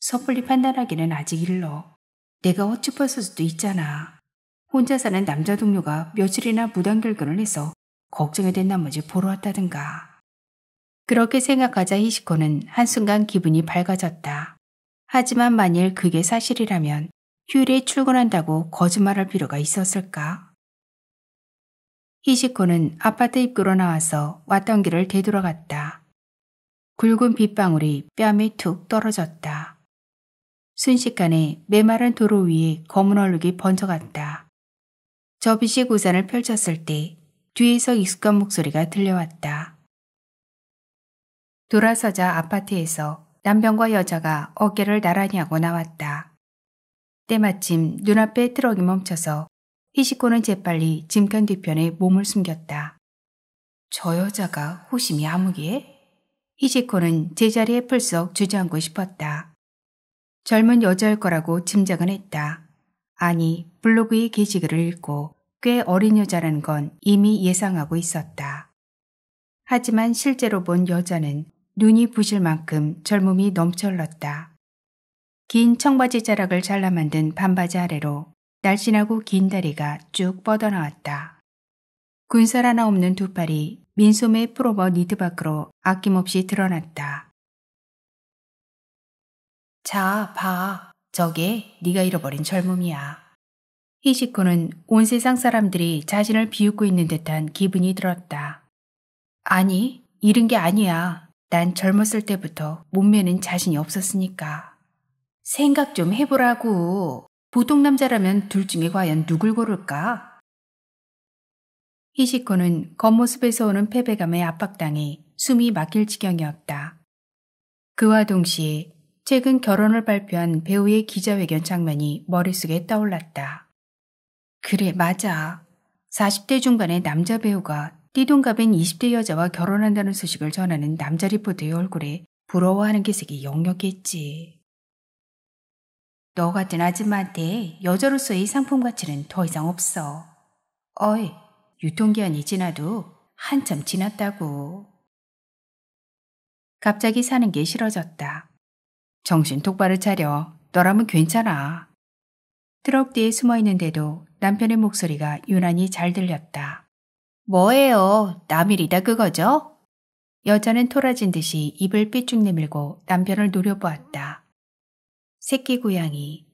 섣불리 판단하기는 아직 일러. 내가 어찌 벌을 수도 있잖아. 혼자 사는 남자 동료가 며칠이나 무단결근을 해서 걱정이 된 나머지 보러 왔다든가. 그렇게 생각하자 히시코는 한순간 기분이 밝아졌다. 하지만 만일 그게 사실이라면 휴일에 출근한다고 거짓말할 필요가 있었을까? 히시코는 아파트 입구로 나와서 왔던 길을 되돌아갔다. 굵은 빗방울이 뺨에 툭 떨어졌다. 순식간에 메마른 도로 위에 검은 얼룩이 번져갔다. 접이식 우산을 펼쳤을 때 뒤에서 익숙한 목소리가 들려왔다. 돌아서자 아파트에서 남편과 여자가 어깨를 나란히 하고 나왔다. 때마침 눈앞에 트럭이 멈춰서 히시코는 재빨리 짐칸 뒤편에 몸을 숨겼다. 저 여자가 호심이 아무기에? 히시코는 제자리에 풀썩 주저앉고 싶었다. 젊은 여자일 거라고 짐작은 했다. 아니, 블로그의 게시글을 읽고 꽤 어린 여자라는 건 이미 예상하고 있었다. 하지만 실제로 본 여자는 눈이 부실 만큼 젊음이 넘쳐흘렀다. 긴 청바지 자락을 잘라 만든 반바지 아래로 날씬하고 긴 다리가 쭉 뻗어나왔다. 군살 하나 없는 두 팔이 민소매 프로버 니트 밖으로 아낌없이 드러났다. 자, 봐. 저게 네가 잃어버린 젊음이야. 히시코는 온 세상 사람들이 자신을 비웃고 있는 듯한 기분이 들었다. 아니, 잃은 게 아니야. 난 젊었을 때부터 몸매는 자신이 없었으니까. 생각 좀 해보라고. 보통 남자라면 둘 중에 과연 누굴 고를까? 히시코는 겉모습에서 오는 패배감에 압박당해 숨이 막힐 지경이었다. 그와 동시에 최근 결혼을 발표한 배우의 기자회견 장면이 머릿속에 떠올랐다. 그래, 맞아. 40대 중반의 남자 배우가 띠동갑인 20대 여자와 결혼한다는 소식을 전하는 남자 리포트의 얼굴에 부러워하는 기색이 역력했지. 너 같은 아줌마한테 여자로서의 상품 가치는 더 이상 없어. 어이, 유통기한이 지나도 한참 지났다고. 갑자기 사는 게 싫어졌다. 정신 똑바로 차려. 너라면 괜찮아. 트럭 뒤에 숨어 있는데도 남편의 목소리가 유난히 잘 들렸다. 뭐예요? 남일이다 그거죠? 여자는 토라진 듯이 입을 삐쭉 내밀고 남편을 노려보았다. 새끼 고양이.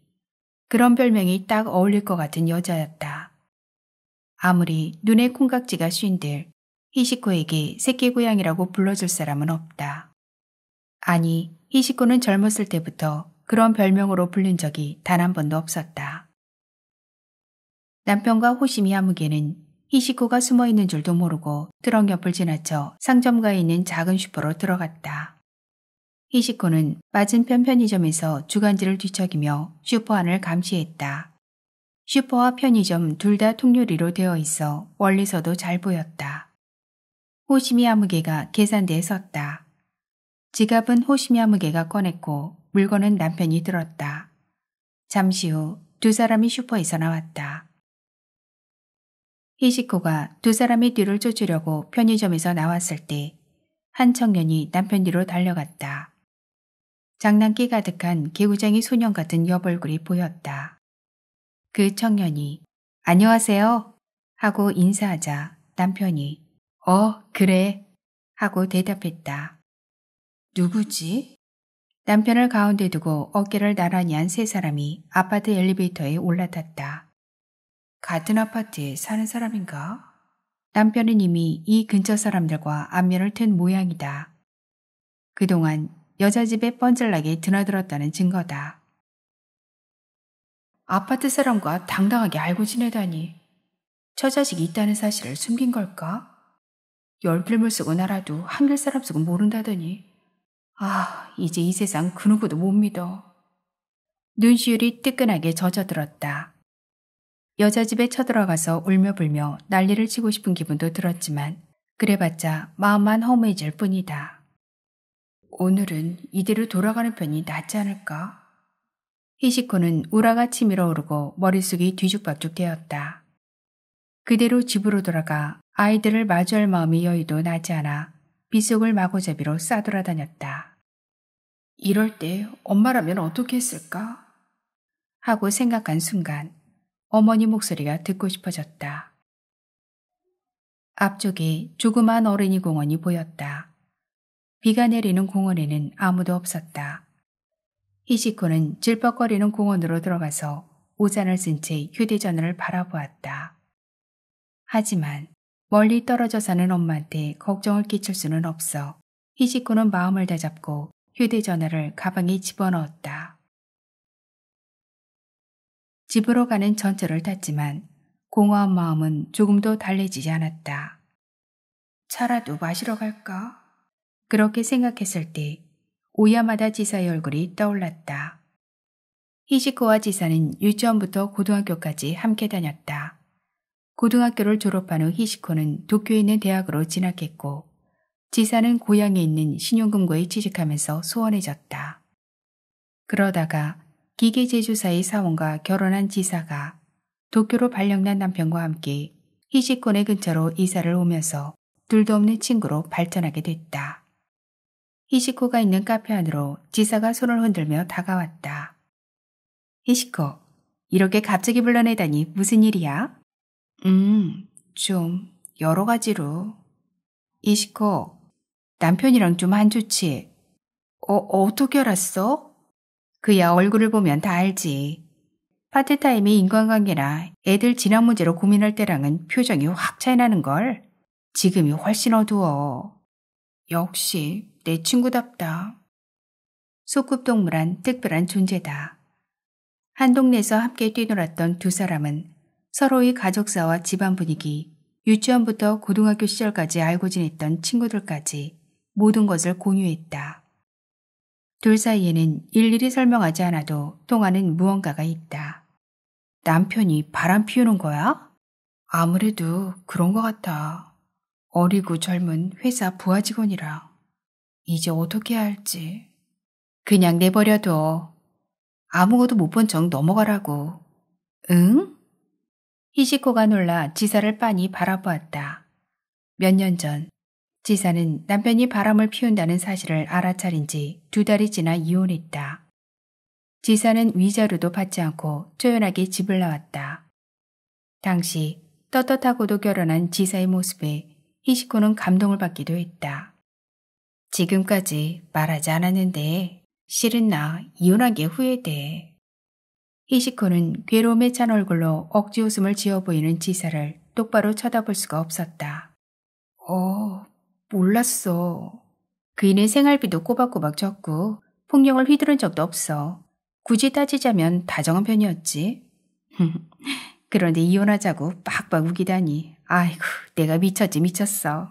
그런 별명이 딱 어울릴 것 같은 여자였다. 아무리 눈에 콩깍지가 쉰들 히시코에게 새끼 고양이라고 불러줄 사람은 없다. 아니, 히시코는 젊었을 때부터 그런 별명으로 불린 적이 단 한 번도 없었다. 남편과 호심이 아무개는 이 식구가 숨어 있는 줄도 모르고 트럭 옆을 지나쳐 상점가에 있는 작은 슈퍼로 들어갔다. 이 식구는 맞은편 편의점에서 주간지를 뒤척이며 슈퍼 안을 감시했다. 슈퍼와 편의점 둘 다 통유리로 되어 있어 원리서도잘 보였다. 호시미 아무개가 계산대에 섰다. 지갑은 호시미 아무개가 꺼냈고 물건은 남편이 들었다. 잠시 후 두 사람이 슈퍼에서 나왔다. 히시코가 두 사람이 뒤를 쫓으려고 편의점에서 나왔을 때 한 청년이 남편 뒤로 달려갔다. 장난기 가득한 개구쟁이 소년 같은 여벌굴이 보였다. 그 청년이 안녕하세요 하고 인사하자 남편이 어 그래 하고 대답했다. 누구지? 남편을 가운데 두고 어깨를 나란히 한 세 사람이 아파트 엘리베이터에 올라탔다. 같은 아파트에 사는 사람인가? 남편은 이미 이 근처 사람들과 안면을 튼 모양이다. 그동안 여자 집에 뻔질나게 드나들었다는 증거다. 아파트 사람과 당당하게 알고 지내다니 처자식이 있다는 사실을 숨긴 걸까? 열필물 쓰고 나라도 한글 사람 쓰고 모른다더니 아 이제 이 세상 그 누구도 못 믿어. 눈시울이 뜨끈하게 젖어들었다. 여자 집에 쳐들어가서 울며불며 난리를 치고 싶은 기분도 들었지만 그래봤자 마음만 허무해질 뿐이다. 오늘은 이대로 돌아가는 편이 낫지 않을까? 히시코는 우라가 치밀어 오르고 머릿속이 뒤죽박죽 되었다. 그대로 집으로 돌아가 아이들을 마주할 마음이 여의도 나지 않아 빗속을 마구잡이로 싸돌아다녔다. 이럴 때 엄마라면 어떻게 했을까? 하고 생각한 순간 어머니 목소리가 듣고 싶어졌다. 앞쪽에 조그만 어린이 공원이 보였다. 비가 내리는 공원에는 아무도 없었다. 히시코는 질퍽거리는 공원으로 들어가서 우산을 쓴 채 휴대전화를 바라보았다. 하지만 멀리 떨어져 사는 엄마한테 걱정을 끼칠 수는 없어 히시코는 마음을 다잡고 휴대전화를 가방에 집어넣었다. 집으로 가는 전철을 탔지만 공허한 마음은 조금도 달래지지 않았다. 차라도 마시러 갈까? 그렇게 생각했을 때 오야마다 지사의 얼굴이 떠올랐다. 히시코와 지사는 유치원부터 고등학교까지 함께 다녔다. 고등학교를 졸업한 후 히시코는 도쿄에 있는 대학으로 진학했고 지사는 고향에 있는 신용금고에 취직하면서 소원해졌다. 그러다가 기계 제조사의 사원과 결혼한 지사가 도쿄로 발령난 남편과 함께 히시코의 근처로 이사를 오면서 둘도 없는 친구로 발전하게 됐다. 히시코가 있는 카페 안으로 지사가 손을 흔들며 다가왔다. 히시코, 이렇게 갑자기 불러내다니 무슨 일이야? 음, 좀 여러 가지로. 히시코, 남편이랑 좀 안 좋지? 어, 어떻게 알았어? 그야 얼굴을 보면 다 알지. 파트타임이 인간관계나 애들 진학 문제로 고민할 때랑은 표정이 확 차이나는 걸. 지금이 훨씬 어두워. 역시 내 친구답다. 소꿉동물한 특별한 존재다. 한 동네에서 함께 뛰놀았던 두 사람은 서로의 가족사와 집안 분위기, 유치원부터 고등학교 시절까지 알고 지냈던 친구들까지 모든 것을 공유했다. 둘 사이에는 일일이 설명하지 않아도 통하는 무언가가 있다. 남편이 바람 피우는 거야? 아무래도 그런 것 같아. 어리고 젊은 회사 부하 직원이라. 이제 어떻게 해야 할지. 그냥 내버려둬. 아무것도 못 본 척 넘어가라고. 응? 히시코가 놀라 지사를 빤히 바라보았다. 몇년전 지사는 남편이 바람을 피운다는 사실을 알아차린 지 두 달이 지나 이혼했다. 지사는 위자료도 받지 않고 조연하게 집을 나왔다. 당시 떳떳하고도 결혼한 지사의 모습에 히시코는 감동을 받기도 했다. 지금까지 말하지 않았는데 실은 나 이혼한 게 후회돼. 히시코는 괴로움에 찬 얼굴로 억지 웃음을 지어 보이는 지사를 똑바로 쳐다볼 수가 없었다. 오, 어, 몰랐어. 그이는 생활비도 꼬박꼬박 줬고 폭력을 휘두른 적도 없어. 굳이 따지자면 다정한 편이었지. *laughs* 그런데 이혼하자고 빡빡 우기다니. 아이고, 내가 미쳤지 미쳤어.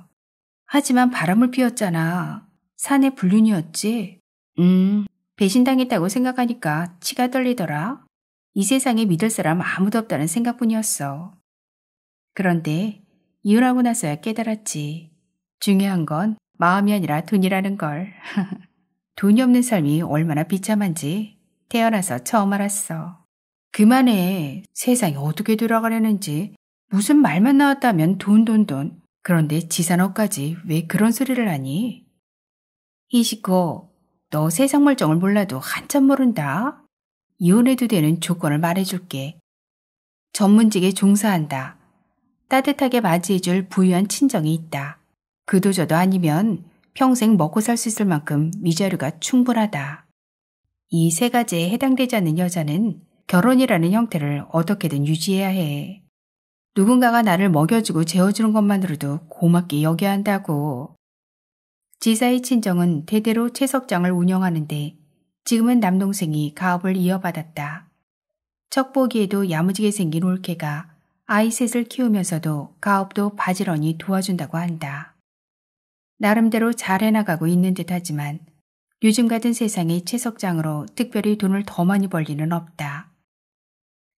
하지만 바람을 피웠잖아. 산의 불륜이었지. 음, 배신당했다고 생각하니까 치가 떨리더라. 이 세상에 믿을 사람 아무도 없다는 생각뿐이었어. 그런데 이혼하고 나서야 깨달았지. 중요한 건 마음이 아니라 돈이라는 걸. *laughs* 돈이 없는 삶이 얼마나 비참한지 태어나서 처음 알았어. 그만해. 세상이 어떻게 돌아가려는지 무슨 말만 나왔다면 돈, 돈, 돈. 그런데 지산업까지 왜 그런 소리를 하니? 이시코, 너 세상 멀쩡을 몰라도 한참 모른다. 이혼해도 되는 조건을 말해줄게. 전문직에 종사한다. 따뜻하게 맞이해줄 부유한 친정이 있다. 그도 저도 아니면 평생 먹고 살 수 있을 만큼 위자료가 충분하다. 이 세 가지에 해당되지 않는 여자는 결혼이라는 형태를 어떻게든 유지해야 해. 누군가가 나를 먹여주고 재워주는 것만으로도 고맙게 여겨야 한다고. 지사의 친정은 대대로 채석장을 운영하는데 지금은 남동생이 가업을 이어받았다. 척보기에도 야무지게 생긴 올케가 아이 셋을 키우면서도 가업도 바지런히 도와준다고 한다. 나름대로 잘 해나가고 있는 듯하지만 요즘 같은 세상의 채석장으로 특별히 돈을 더 많이 벌 리는 없다.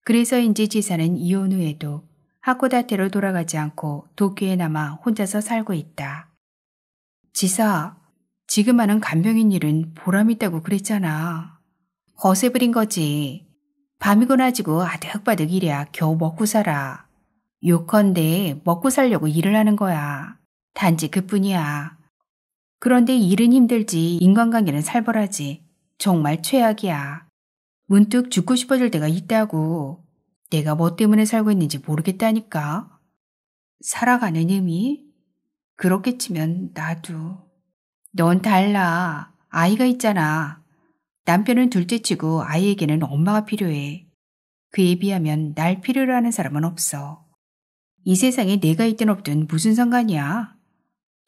그래서인지 지사는 이혼 후에도 하코다테로 돌아가지 않고 도쿄에 남아 혼자서 살고 있다. 지사, 지금 하는 간병인 일은 보람있다고 그랬잖아. 거세 부린 거지. 밤이고나 지고 아득바득 일해야 겨우 먹고 살아. 요컨대 먹고 살려고 일을 하는 거야. 단지 그뿐이야. 그런데 일은 힘들지 인간관계는 살벌하지. 정말 최악이야. 문득 죽고 싶어질 때가 있다고. 내가 뭐 때문에 살고 있는지 모르겠다니까. 살아가는 의미? 그렇게 치면 나도. 넌 달라. 아이가 있잖아. 남편은 둘째 치고 아이에게는 엄마가 필요해. 그에 비하면 날 필요로 하는 사람은 없어. 이 세상에 내가 있든 없든 무슨 상관이야?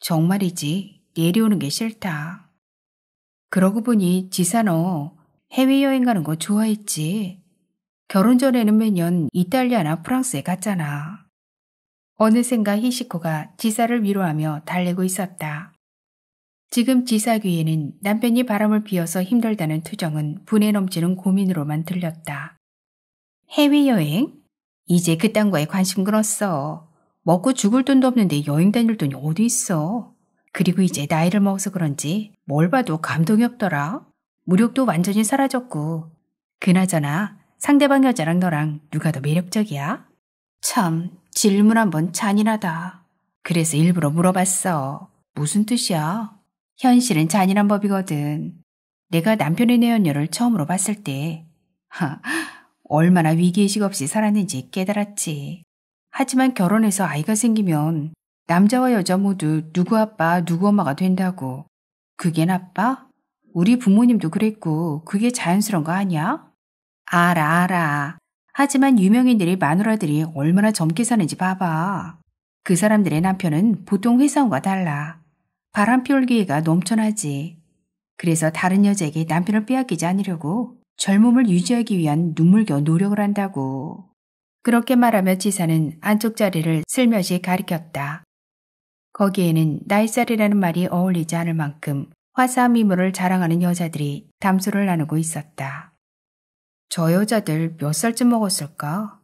정말이지 내려오는 게 싫다. 그러고 보니 지사 너 해외여행 가는 거 좋아했지. 결혼 전에는 매년 이탈리아나 프랑스에 갔잖아. 어느샌가 히시코가 지사를 위로하며 달래고 있었다. 지금 지사 귀에는 남편이 바람을 피워서 힘들다는 투정은 분에 넘치는 고민으로만 들렸다. 해외여행? 이제 그딴 거에 관심 끊었어. 먹고 죽을 돈도 없는데 여행 다닐 돈이 어디 있어. 그리고 이제 나이를 먹어서 그런지 뭘 봐도 감동이 없더라. 무력도 완전히 사라졌고. 그나저나 상대방 여자랑 너랑 누가 더 매력적이야? 참 질문 한번 잔인하다. 그래서 일부러 물어봤어. 무슨 뜻이야? 현실은 잔인한 법이거든. 내가 남편의 내연녀를 처음으로 봤을 때 하, 얼마나 위기의식 없이 살았는지 깨달았지. 하지만 결혼해서 아이가 생기면 남자와 여자 모두 누구 아빠, 누구 엄마가 된다고. 그게 나빠? 우리 부모님도 그랬고 그게 자연스러운 거 아니야? 알아, 알아. 하지만 유명인들이 마누라들이 얼마나 젊게 사는지 봐봐. 그 사람들의 남편은 보통 회사원과 달라. 바람 피울 기회가 넘쳐나지. 그래서 다른 여자에게 남편을 빼앗기지 않으려고 젊음을 유지하기 위한 눈물겨 노력을 한다고. 그렇게 말하며 지사는 안쪽 자리를 슬며시 가리켰다. 거기에는 나이살이라는 말이 어울리지 않을 만큼 화사한 미모를 자랑하는 여자들이 담소를 나누고 있었다. 저 여자들 몇 살쯤 먹었을까?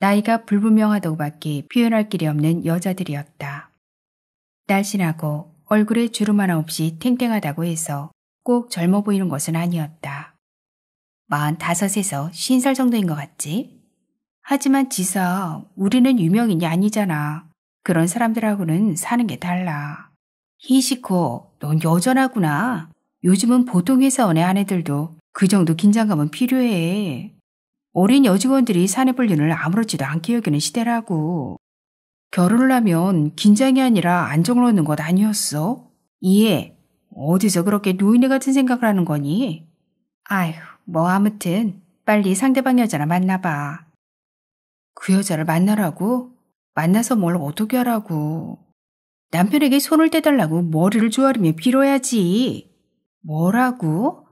나이가 불분명하다고 밖에 표현할 길이 없는 여자들이었다. 날씬하고 얼굴에 주름 하나 없이 탱탱하다고 해서 꼭 젊어 보이는 것은 아니었다. 45에서 50살 정도인 것 같지? 하지만 지사, 우리는 유명인이 아니잖아. 그런 사람들하고는 사는 게 달라. 히시코, 넌 여전하구나. 요즘은 보통 회사원의 아내들도 그 정도 긴장감은 필요해. 어린 여직원들이 사내 불륜을 아무렇지도 않게 여기는 시대라고. 결혼을 하면 긴장이 아니라 안정을 얻는 것 아니었어? 이해. 어디서 그렇게 노인네 같은 생각을 하는 거니? 아휴, 뭐 아무튼 빨리 상대방 여자나 만나봐. 그 여자를 만나라고? 만나서 뭘 어떻게 하라고? 남편에게 손을 떼달라고 머리를 조아리며 빌어야지. 뭐라고?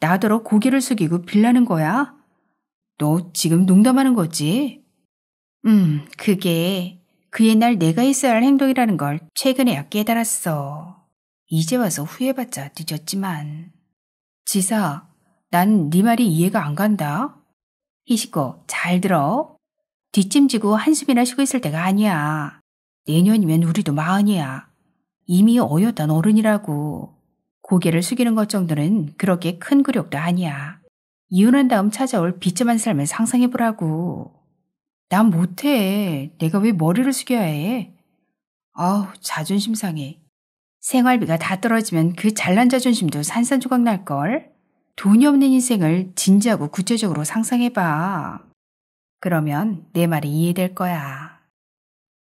나더러 고개를 숙이고 빌라는 거야? 너 지금 농담하는 거지? 음, 그게 그 옛날 내가 있어야 할 행동이라는 걸 최근에야 깨달았어. 이제 와서 후회받자 늦었지만. 지사, 난 네 말이 이해가 안 간다. 히식코잘 들어. 뒷짐지고 한숨이나 쉬고 있을 때가 아니야. 내년이면 우리도 마흔이야. 이미 어엿한 어른이라고. 고개를 숙이는 것 정도는 그렇게 큰 굴욕도 아니야. 이혼한 다음 찾아올 비참한 삶을 상상해보라고. 난 못해. 내가 왜 머리를 숙여야 해? 아우, 자존심 상해. 생활비가 다 떨어지면 그 잘난 자존심도 산산조각 날걸? 돈이 없는 인생을 진지하고 구체적으로 상상해봐. 그러면 내 네 말이 이해될 거야.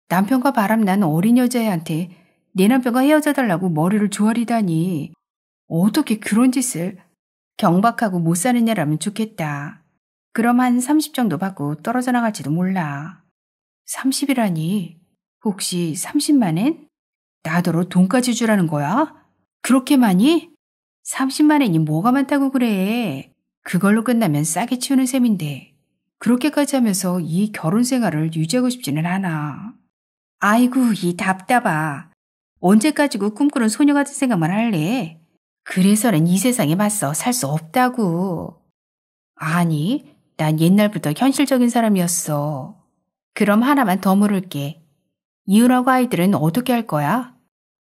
남편과 바람난 어린 여자애한테 내 네 남편과 헤어져 달라고 머리를 조아리다니 어떻게 그런 짓을 경박하고 못사느냐라면 좋겠다. 그럼 한 30 정도 받고 떨어져 나갈지도 몰라. 30이라니 혹시 30만엔? 나더러 돈까지 주라는 거야? 그렇게 많이? 30만엔이 뭐가 많다고 그래. 그걸로 끝나면 싸게 치우는 셈인데. 그렇게까지 하면서 이 결혼 생활을 유지하고 싶지는 않아. 아이고, 이 답답아. 언제까지고 꿈꾸는 소녀 같은 생각만 할래? 그래서는 이 세상에 맞서 살 수 없다고. 아니, 난 옛날부터 현실적인 사람이었어. 그럼 하나만 더 물을게. 이은하고 아이들은 어떻게 할 거야?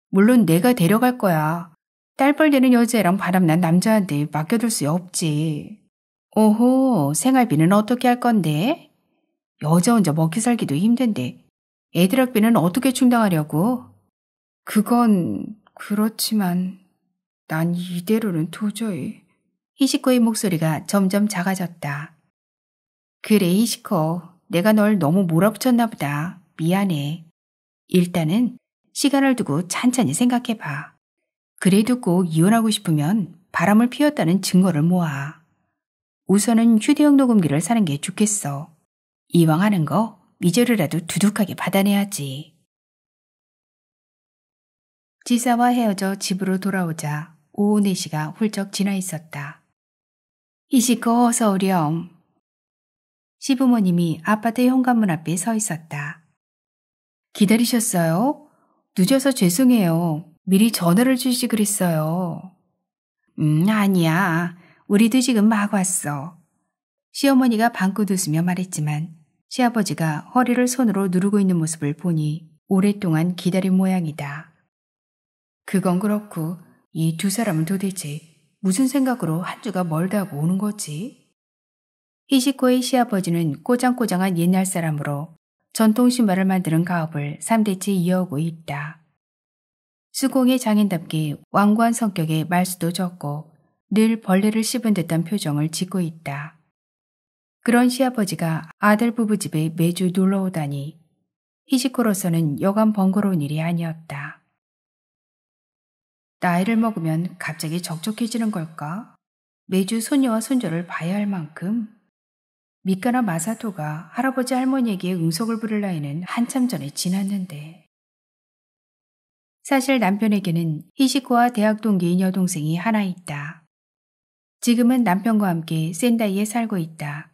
물론 내가 데려갈 거야. 딸벌 되는 여자랑 애 바람난 남자한테 맡겨둘 수 없지. 오호, 생활비는 어떻게 할 건데? 여자 혼자 먹기 살기도 힘든데 애들 학비는 어떻게 충당하려고? 그건 그렇지만 난 이대로는 도저히. 히시코의 목소리가 점점 작아졌다. 그래 히시코, 내가 널 너무 몰아붙였나 보다. 미안해. 일단은 시간을 두고 찬찬히 생각해봐. 그래도 꼭 이혼하고 싶으면 바람을 피웠다는 증거를 모아. 우선은 휴대용 녹음기를 사는 게 좋겠어. 이왕 하는 거 미제를라도 두둑하게 받아내야지. 지사와 헤어져 집으로 돌아오자 오후 4시가 훌쩍 지나 있었다. 이시코 어서 오렴. 시부모님이 아파트 현관문 앞에 서 있었다. 기다리셨어요? 늦어서 죄송해요. 미리 전화를 주시 그랬어요. 음, 아니야. 우리도 지금 막 왔어. 시어머니가 방긋 웃으며 말했지만 시아버지가 허리를 손으로 누르고 있는 모습을 보니 오랫동안 기다린 모양이다. 그건 그렇고 이 두 사람은 도대체 무슨 생각으로 한 주가 멀다고 오는 거지? 히시코의 시아버지는 꼬장꼬장한 옛날 사람으로 전통 신발을 만드는 가업을 3대째 이어오고 있다. 수공의 장인답게 왕관 성격의 말수도 적고 늘 벌레를 씹은 듯한 표정을 짓고 있다. 그런 시아버지가 아들 부부 집에 매주 놀러 오다니 히지코로서는 여간 번거로운 일이 아니었다. 나이를 먹으면 갑자기 적적해지는 걸까? 매주 손녀와 손절을 봐야 할 만큼 미카나 마사토가 할아버지 할머니에게 응석을 부를 나이는 한참 전에 지났는데 사실 남편에게는 히시코와 대학 동기인 여동생이 하나 있다. 지금은 남편과 함께 센다이에 살고 있다.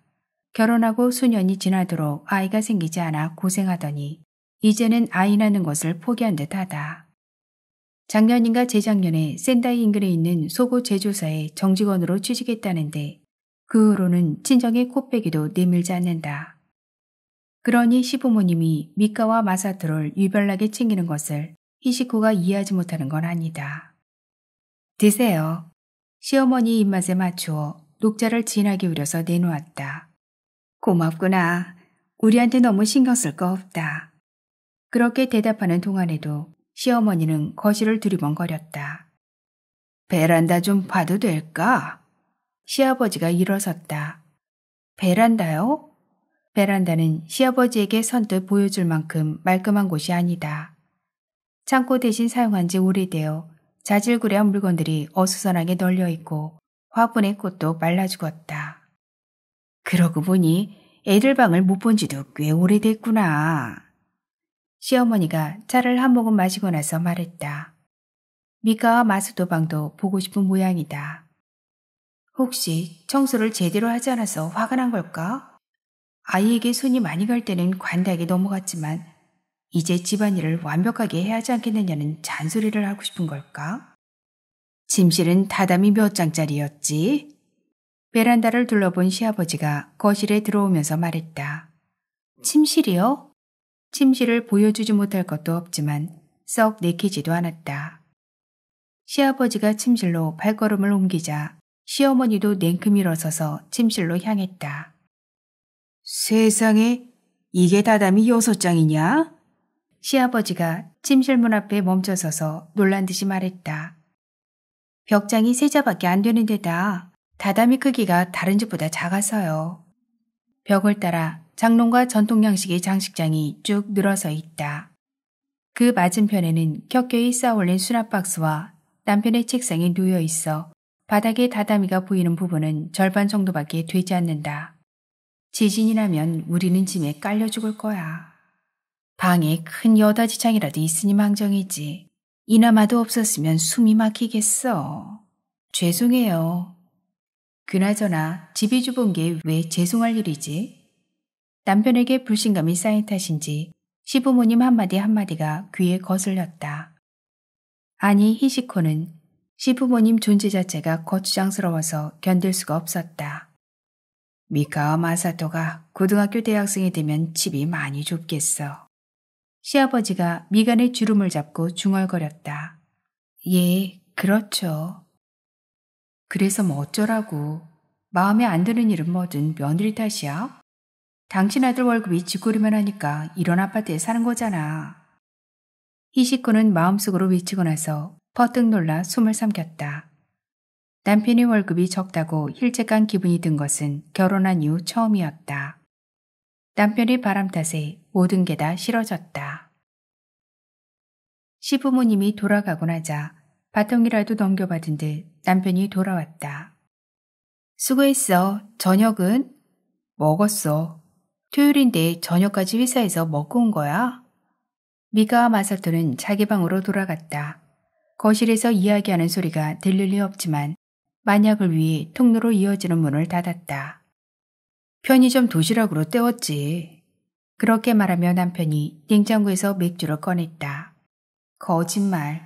결혼하고 수년이 지나도록 아이가 생기지 않아 고생하더니 이제는 아이라는 것을 포기한 듯 하다. 작년인가 재작년에 센다이 인근에 있는 소고 제조사에 정직원으로 취직했다는데 그 후로는 친정의 코빼기도 내밀지 않는다. 그러니 시부모님이 미카와 마사토를 유별나게 챙기는 것을 히시코가 이해하지 못하는 건 아니다. 드세요. 시어머니 입맛에 맞추어 녹자를 진하게 우려서 내놓았다. 고맙구나. 우리한테 너무 신경 쓸 거 없다. 그렇게 대답하는 동안에도 시어머니는 거실을 두리번거렸다. 베란다 좀 봐도 될까? 시아버지가 일어섰다. 베란다요? 베란다는 시아버지에게 선뜻 보여줄 만큼 말끔한 곳이 아니다. 창고 대신 사용한 지 오래되어 자질구레한 물건들이 어수선하게 널려 있고 화분의 꽃도 말라 죽었다. 그러고 보니 애들 방을 못 본 지도 꽤 오래됐구나. 시어머니가 차를 한 모금 마시고 나서 말했다. 미카와 마스도 방도 보고 싶은 모양이다. 혹시 청소를 제대로 하지 않아서 화가 난 걸까? 아이에게 손이 많이 갈 때는 관대하게 넘어갔지만 이제 집안일을 완벽하게 해야 하지 않겠느냐는 잔소리를 하고 싶은 걸까? 침실은 다담이 몇 장짜리였지? 베란다를 둘러본 시아버지가 거실에 들어오면서 말했다. 침실이요? 침실을 보여주지 못할 것도 없지만 썩 내키지도 않았다. 시아버지가 침실로 발걸음을 옮기자 시어머니도 냉큼 일어서서 침실로 향했다. 세상에 이게 다담이 여섯 장이냐? 시아버지가 침실문 앞에 멈춰서서 놀란 듯이 말했다. 벽장이 세 자밖에 안 되는 데다 다다미 크기가 다른 집보다 작아서요. 벽을 따라 장롱과 전통 양식의 장식장이 쭉 늘어서 있다. 그 맞은편에는 격겨이 쌓아올린 수납박스와 남편의 책상이 놓여 있어 바닥에 다다미가 보이는 부분은 절반 정도밖에 되지 않는다. 지진이 나면 우리는 짐에 깔려 죽을 거야. 방에 큰여다지창이라도 있으니 망정이지. 이나마도 없었으면 숨이 막히겠어. 죄송해요. 그나저나 집이 좁은 게 왜 죄송할 일이지? 남편에게 불신감이 쌓인 탓인지 시부모님 한마디 한마디가 귀에 거슬렸다. 아니 히시코는 시부모님 존재 자체가 거추장스러워서 견딜 수가 없었다. 미카와 마사토가 고등학교 대학생이 되면 집이 많이 좁겠어. 시아버지가 미간의 주름을 잡고 중얼거렸다. 예, 그렇죠. 그래서 뭐 어쩌라고. 마음에 안 드는 일은 뭐든 며느리 탓이야? 당신 아들 월급이 지꾸리면 하니까 이런 아파트에 사는 거잖아. 희식군는 마음속으로 외치고 나서 퍼뜩 놀라 숨을 삼켰다. 남편의 월급이 적다고 힐책한 기분이 든 것은 결혼한 이후 처음이었다. 남편의 바람 탓에 모든 게 다 싫어졌다. 시부모님이 돌아가고 나자 바통이라도 넘겨받은 듯 남편이 돌아왔다. 수고했어. 저녁은? 먹었어. 토요일인데 저녁까지 회사에서 먹고 온 거야? 미가와 마사토는 자기 방으로 돌아갔다. 거실에서 이야기하는 소리가 들릴 리 없지만 만약을 위해 통로로 이어지는 문을 닫았다. 편의점 도시락으로 때웠지. 그렇게 말하며 남편이 냉장고에서 맥주를 꺼냈다. 거짓말.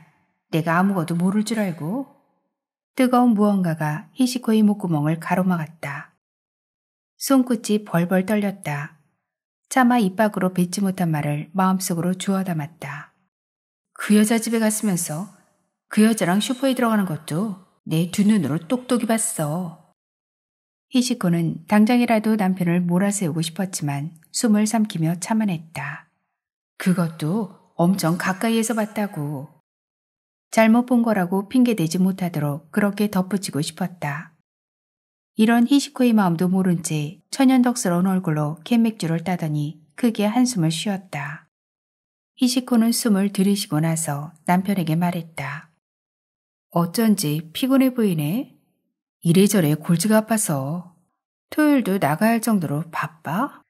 내가 아무것도 모를 줄 알고. 뜨거운 무언가가 히시코의 목구멍을 가로막았다. 손끝이 벌벌 떨렸다. 차마 입 밖으로 뱉지 못한 말을 마음속으로 주워 담았다. 그 여자 집에 갔으면서 그 여자랑 슈퍼에 들어가는 것도 내 두 눈으로 똑똑히 봤어. 히시코는 당장이라도 남편을 몰아세우고 싶었지만 숨을 삼키며 참아냈다. 그것도 엄청 가까이에서 봤다고. 잘못 본 거라고 핑계대지 못하도록 그렇게 덧붙이고 싶었다. 이런 히시코의 마음도 모른 채 천연덕스러운 얼굴로 캔맥주를 따더니 크게 한숨을 쉬었다. 히시코는 숨을 들이쉬고 나서 남편에게 말했다. 어쩐지 피곤해 보이네. 이래저래 골치가 아파서 토요일도 나가야 할 정도로 바빠?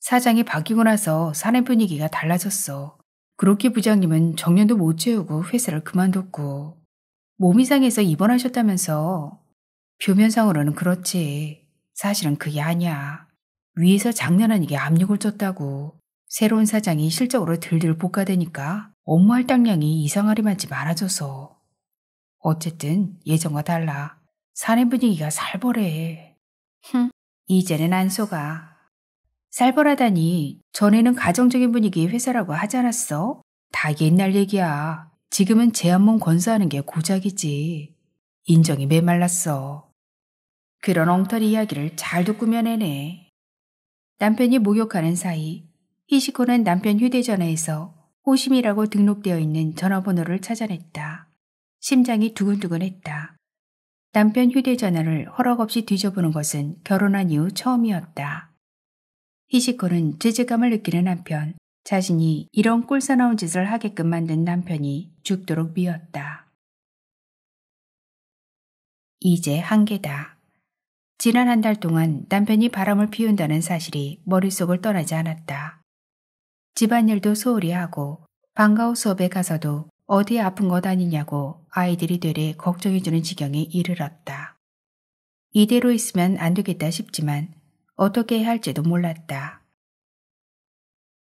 사장이 바뀌고 나서 사내 분위기가 달라졌어. 그렇게 부장님은 정년도 못 채우고 회사를 그만뒀고 몸이 상해서 입원하셨다면서 표면상으로는 그렇지. 사실은 그게 아니야. 위에서 장난 아니게 압력을 줬다고. 새로운 사장이 실적으로 들들 복가되니까 업무 할당량이 이상하리만치 많아져서. 어쨌든 예전과 달라. 사내 분위기가 살벌해. 흠, 이제는 안 속아. 살벌하다니 전에는 가정적인 분위기의 회사라고 하지 않았어? 다 옛날 얘기야. 지금은 제한몸 건사하는 게 고작이지. 인정이 메말랐어. 그런 엉터리 이야기를 잘 듣고 면해내. 남편이 목욕하는 사이 히시코는 남편 휴대전화에서 호심이라고 등록되어 있는 전화번호를 찾아냈다. 심장이 두근두근했다. 남편 휴대전화를 허락 없이 뒤져보는 것은 결혼한 이후 처음이었다. 히시코는 죄책감을 느끼는 한편 자신이 이런 꼴사나운 짓을 하게끔 만든 남편이 죽도록 미웠다. 이제 한계다. 지난 한 달 동안 남편이 바람을 피운다는 사실이 머릿속을 떠나지 않았다. 집안일도 소홀히 하고 방과후 수업에 가서도 어디 아픈 것 아니냐고 아이들이 되레 걱정해주는 지경에 이르렀다. 이대로 있으면 안 되겠다 싶지만 어떻게 해야 할지도 몰랐다.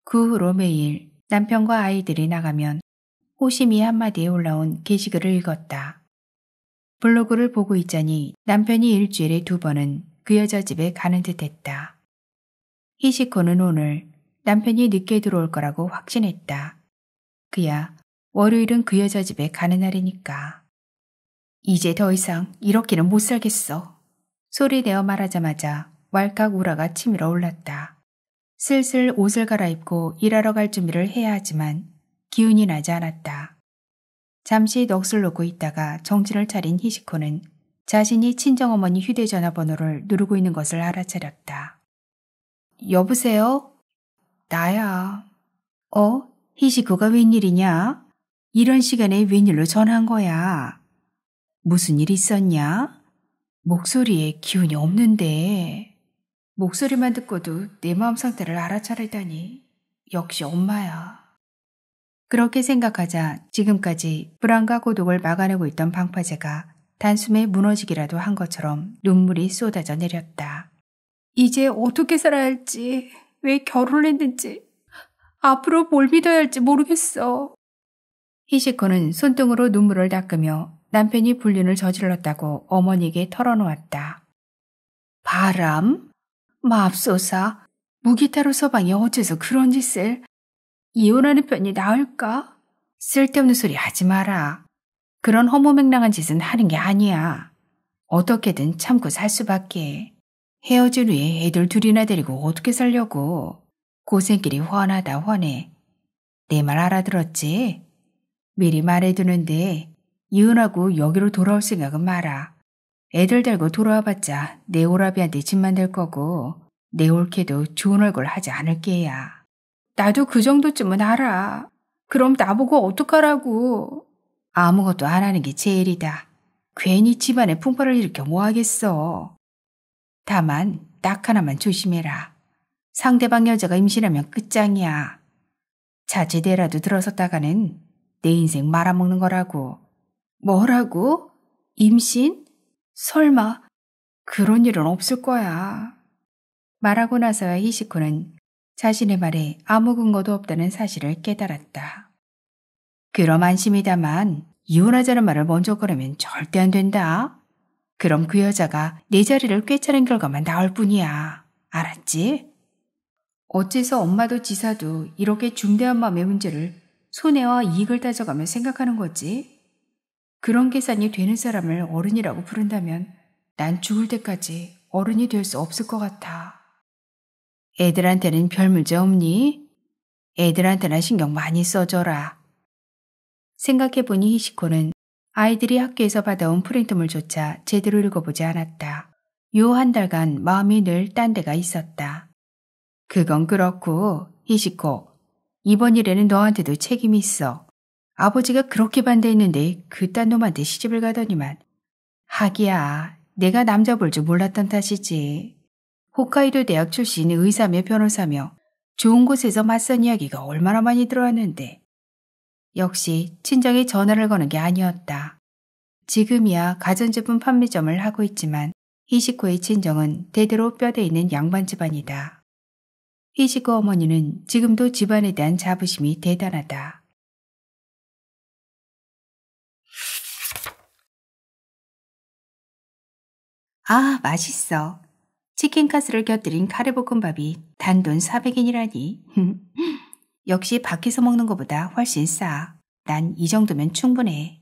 그 후로 매일 남편과 아이들이 나가면 호심이 한마디에 올라온 게시글을 읽었다. 블로그를 보고 있자니 남편이 일주일에 두 번은 그 여자 집에 가는 듯 했다. 히시코는 오늘 남편이 늦게 들어올 거라고 확신했다. 그야 월요일은 그 여자 집에 가는 날이니까. 이제 더 이상 이렇게는 못 살겠어. 소리내어 말하자마자 왈칵 우라가 치밀어 올랐다. 슬슬 옷을 갈아입고 일하러 갈 준비를 해야 하지만 기운이 나지 않았다. 잠시 넋을 놓고 있다가 정신을 차린 히시코는 자신이 친정어머니 휴대전화번호를 누르고 있는 것을 알아차렸다. 여보세요? 나야. 어? 히시코가 웬일이냐? 이런 시간에 웬일로 전화한 거야? 무슨 일 있었냐? 목소리에 기운이 없는데. 목소리만 듣고도 내 마음 상태를 알아차리다니 역시 엄마야. 그렇게 생각하자 지금까지 불안과 고독을 막아내고 있던 방파제가 단숨에 무너지기라도 한 것처럼 눈물이 쏟아져 내렸다. 이제 어떻게 살아야 할지, 왜 결혼을 했는지, 앞으로 뭘 믿어야 할지 모르겠어. 히시코는 손등으로 눈물을 닦으며 남편이 불륜을 저질렀다고 어머니에게 털어놓았다. 바람? 마압소사, 무기타로 서방이 어째서 그런 짓을? 이혼하는 편이 나을까? 쓸데없는 소리 하지 마라. 그런 허무맹랑한 짓은 하는 게 아니야. 어떻게든 참고 살 수밖에. 헤어진 후에 애들 둘이나 데리고 어떻게 살려고. 고생길이 훤하다 훤해. 내 말 알아들었지? 미리 말해두는데 이혼하고 여기로 돌아올 생각은 마라. 애들 달고 돌아와봤자 네 오라비한테 집만될 거고 네 올케도 좋은 얼굴 하지 않을 게야. 나도 그 정도쯤은 알아. 그럼 나보고 어떡하라고. 아무것도 안 하는 게 제일이다. 괜히 집안에 풍파를 일으켜 뭐하겠어. 다만 딱 하나만 조심해라. 상대방 여자가 임신하면 끝장이야. 자제대라도 들어섰다가는 내 인생 말아먹는 거라고. 뭐라고? 임신? 설마 그런 일은 없을 거야. 말하고 나서야 히시코는 자신의 말에 아무 근거도 없다는 사실을 깨달았다. 그럼 안심이다만 이혼하자는 말을 먼저 걸으면 절대 안 된다. 그럼 그 여자가 내 자리를 꿰차는 결과만 나올 뿐이야. 알았지? 어째서 엄마도 지사도 이렇게 중대한 마음의 문제를 손해와 이익을 따져가며 생각하는 거지? 그런 계산이 되는 사람을 어른이라고 부른다면 난 죽을 때까지 어른이 될 수 없을 것 같아. 애들한테는 별 문제 없니? 애들한테나 신경 많이 써줘라. 생각해보니 히시코는 아이들이 학교에서 받아온 프린트물조차 제대로 읽어보지 않았다. 요 한 달간 마음이 늘 딴 데가 있었다. 그건 그렇고, 히시코. 이번 일에는 너한테도 책임이 있어. 아버지가 그렇게 반대했는데 그딴 놈한테 시집을 가더니만 하기야 내가 남자 볼 줄 몰랐던 탓이지. 홋카이도 대학 출신 의사며 변호사며 좋은 곳에서 맞선 이야기가 얼마나 많이 들어왔는데 역시 친정에 전화를 거는 게 아니었다. 지금이야 가전제품 판매점을 하고 있지만 히시코의 친정은 대대로 뼈대 있는 양반 집안이다. 히시코 어머니는 지금도 집안에 대한 자부심이 대단하다. 아, 맛있어. 치킨 카스를 곁들인 카레볶음밥이 단돈 400엔이라니. *laughs* 역시 밖에서 먹는 것보다 훨씬 싸. 난 이 정도면 충분해.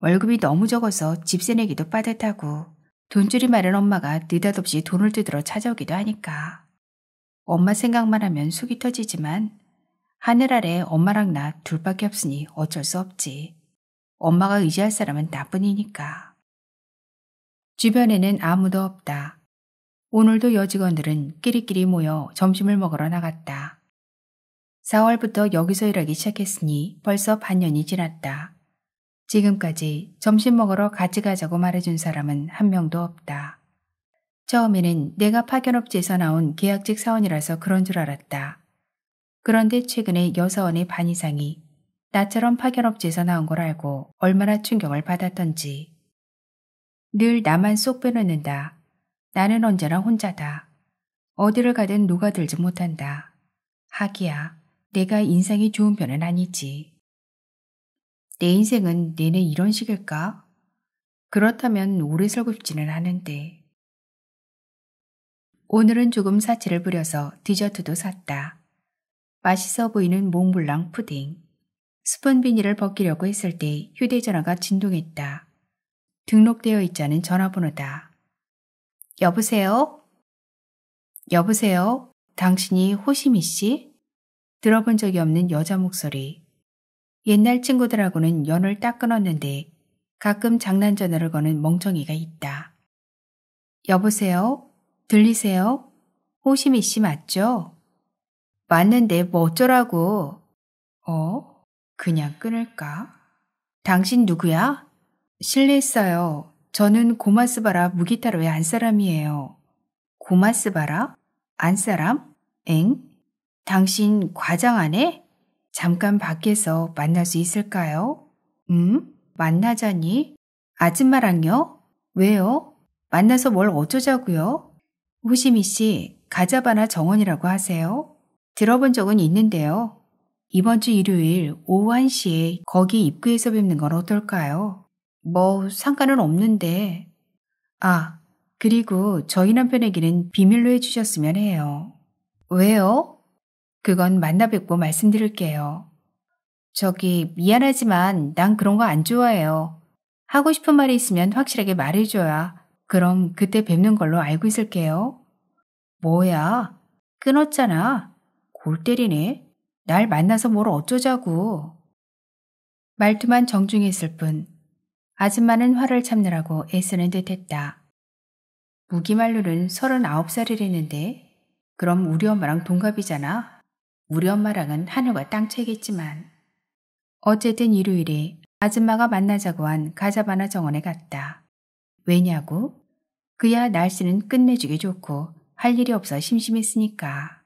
월급이 너무 적어서 집세 내기도 빠듯하고 돈줄이 마른 엄마가 느닷없이 돈을 뜯으러 찾아오기도 하니까. 엄마 생각만 하면 속이 터지지만 하늘 아래 엄마랑 나 둘밖에 없으니 어쩔 수 없지. 엄마가 의지할 사람은 나뿐이니까. 주변에는 아무도 없다. 오늘도 여직원들은 끼리끼리 모여 점심을 먹으러 나갔다. 4월부터 여기서 일하기 시작했으니 벌써 반년이 지났다. 지금까지 점심 먹으러 같이 가자고 말해준 사람은 한 명도 없다. 처음에는 내가 파견업체에서 나온 계약직 사원이라서 그런 줄 알았다. 그런데 최근에 여사원의 반 이상이 나처럼 파견업체에서 나온 걸 알고 얼마나 충격을 받았던지 늘 나만 쏙 빼놓는다. 나는 언제나 혼자다. 어디를 가든 녹아들지 못한다. 하기야, 내가 인상이 좋은 편은 아니지. 내 인생은 내내 이런 식일까? 그렇다면 오래 살고 싶지는 않은데. 오늘은 조금 사치를 부려서 디저트도 샀다. 맛있어 보이는 몽블랑 푸딩. 스폰 비닐을 벗기려고 했을 때 휴대전화가 진동했다. 등록되어 있지 않은 전화번호다. 여보세요? 여보세요? 당신이 호시미 씨? 들어본 적이 없는 여자 목소리. 옛날 친구들하고는 연을 딱 끊었는데 가끔 장난 전화를 거는 멍청이가 있다. 여보세요? 들리세요? 호시미 씨 맞죠? 맞는데 뭐 어쩌라고? 어? 그냥 끊을까? 당신 누구야? 실례했어요. 저는 고마스바라 무기타로의 안사람이에요. 고마스바라? 안사람? 엥? 당신 과장 안에 잠깐 밖에서 만날 수 있을까요? 음? 만나자니? 아줌마랑요? 왜요? 만나서 뭘 어쩌자고요? 호시미 씨, 가자바나 정원이라고 하세요? 들어본 적은 있는데요. 이번 주 일요일 오후 1시에 거기 입구에서 뵙는 건 어떨까요? 뭐 상관은 없는데. 아, 그리고 저희 남편에게는 비밀로 해주셨으면 해요. 왜요? 그건 만나 뵙고 말씀드릴게요. 저기, 미안하지만 난 그런 거 안 좋아해요. 하고 싶은 말이 있으면 확실하게 말해줘야. 그럼 그때 뵙는 걸로 알고 있을게요. 뭐야? 끊었잖아. 골 때리네. 날 만나서 뭘 어쩌자고. 말투만 정중했을 뿐 아줌마는 화를 참느라고 애쓰는 듯했다. 무기말룰는 39살이랬는데 그럼 우리 엄마랑 동갑이잖아. 우리 엄마랑은 하늘과 땅 차이겠지만. 어쨌든 일요일에 아줌마가 만나자고 한 가자바나 정원에 갔다. 왜냐고? 그야 날씨는 끝내주기 좋고 할 일이 없어 심심했으니까.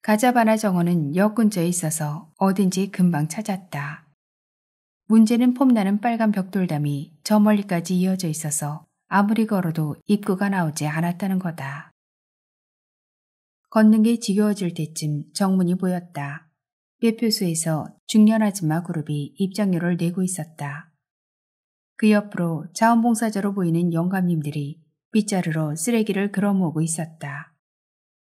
가자바나 정원은 역 근처에 있어서 어딘지 금방 찾았다. 문제는 폼나는 빨간 벽돌담이 저 멀리까지 이어져 있어서 아무리 걸어도 입구가 나오지 않았다는 거다. 걷는 게 지겨워질 때쯤 정문이 보였다. 몇 표소에서 중년 아줌마 그룹이 입장료를 내고 있었다. 그 옆으로 자원봉사자로 보이는 영감님들이 빗자루로 쓰레기를 걸어모으고 있었다.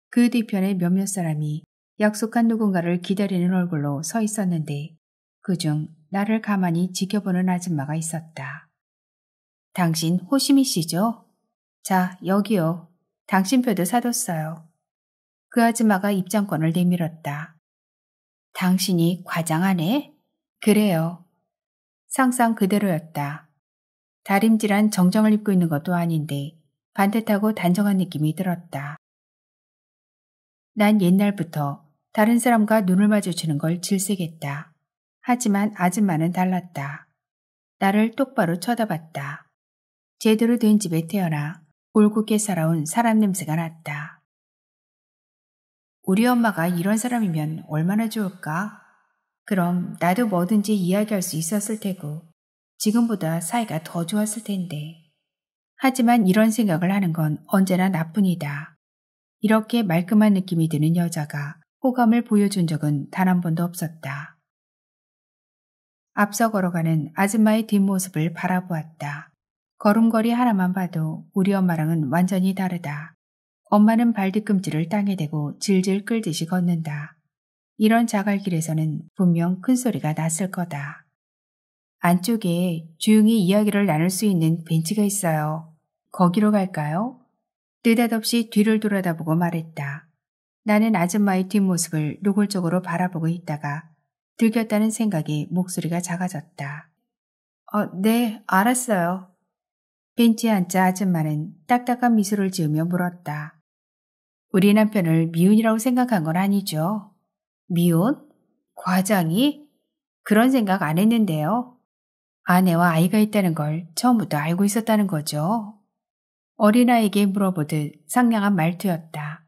그 뒤편에 몇몇 사람이 약속한 누군가를 기다리는 얼굴로 서 있었는데 그중 나를 가만히 지켜보는 아줌마가 있었다. 당신 호시미 씨죠? 자, 여기요. 당신 표도 사뒀어요. 그 아줌마가 입장권을 내밀었다. 당신이 과장하네? 그래요. 상상 그대로였다. 다림질한 정정을 입고 있는 것도 아닌데 반듯하고 단정한 느낌이 들었다. 난 옛날부터 다른 사람과 눈을 마주치는 걸 질색했다. 하지만 아줌마는 달랐다. 나를 똑바로 쳐다봤다. 제대로 된 집에 태어나 올곧게 살아온 사람 냄새가 났다. 우리 엄마가 이런 사람이면 얼마나 좋을까? 그럼 나도 뭐든지 이야기할 수 있었을 테고 지금보다 사이가 더 좋았을 텐데. 하지만 이런 생각을 하는 건 언제나 나뿐이다. 이렇게 말끔한 느낌이 드는 여자가 호감을 보여준 적은 단 한 번도 없었다. 앞서 걸어가는 아줌마의 뒷모습을 바라보았다. 걸음걸이 하나만 봐도 우리 엄마랑은 완전히 다르다. 엄마는 발뒤꿈치를 땅에 대고 질질 끌듯이 걷는다. 이런 자갈길에서는 분명 큰 소리가 났을 거다. 안쪽에 조용히 이야기를 나눌 수 있는 벤치가 있어요. 거기로 갈까요? 느닷없이 뒤를 돌아다보고 말했다. 나는 아줌마의 뒷모습을 노골적으로 바라보고 있다가 들켰다는 생각에 목소리가 작아졌다. 어, 네, 알았어요. 벤치에 앉자 아줌마는 딱딱한 미소를 지으며 물었다. 우리 남편을 미운이라고 생각한 건 아니죠. 미운? 과장이? 그런 생각 안 했는데요. 아내와 아이가 있다는 걸 처음부터 알고 있었다는 거죠. 어린아이에게 물어보듯 상냥한 말투였다.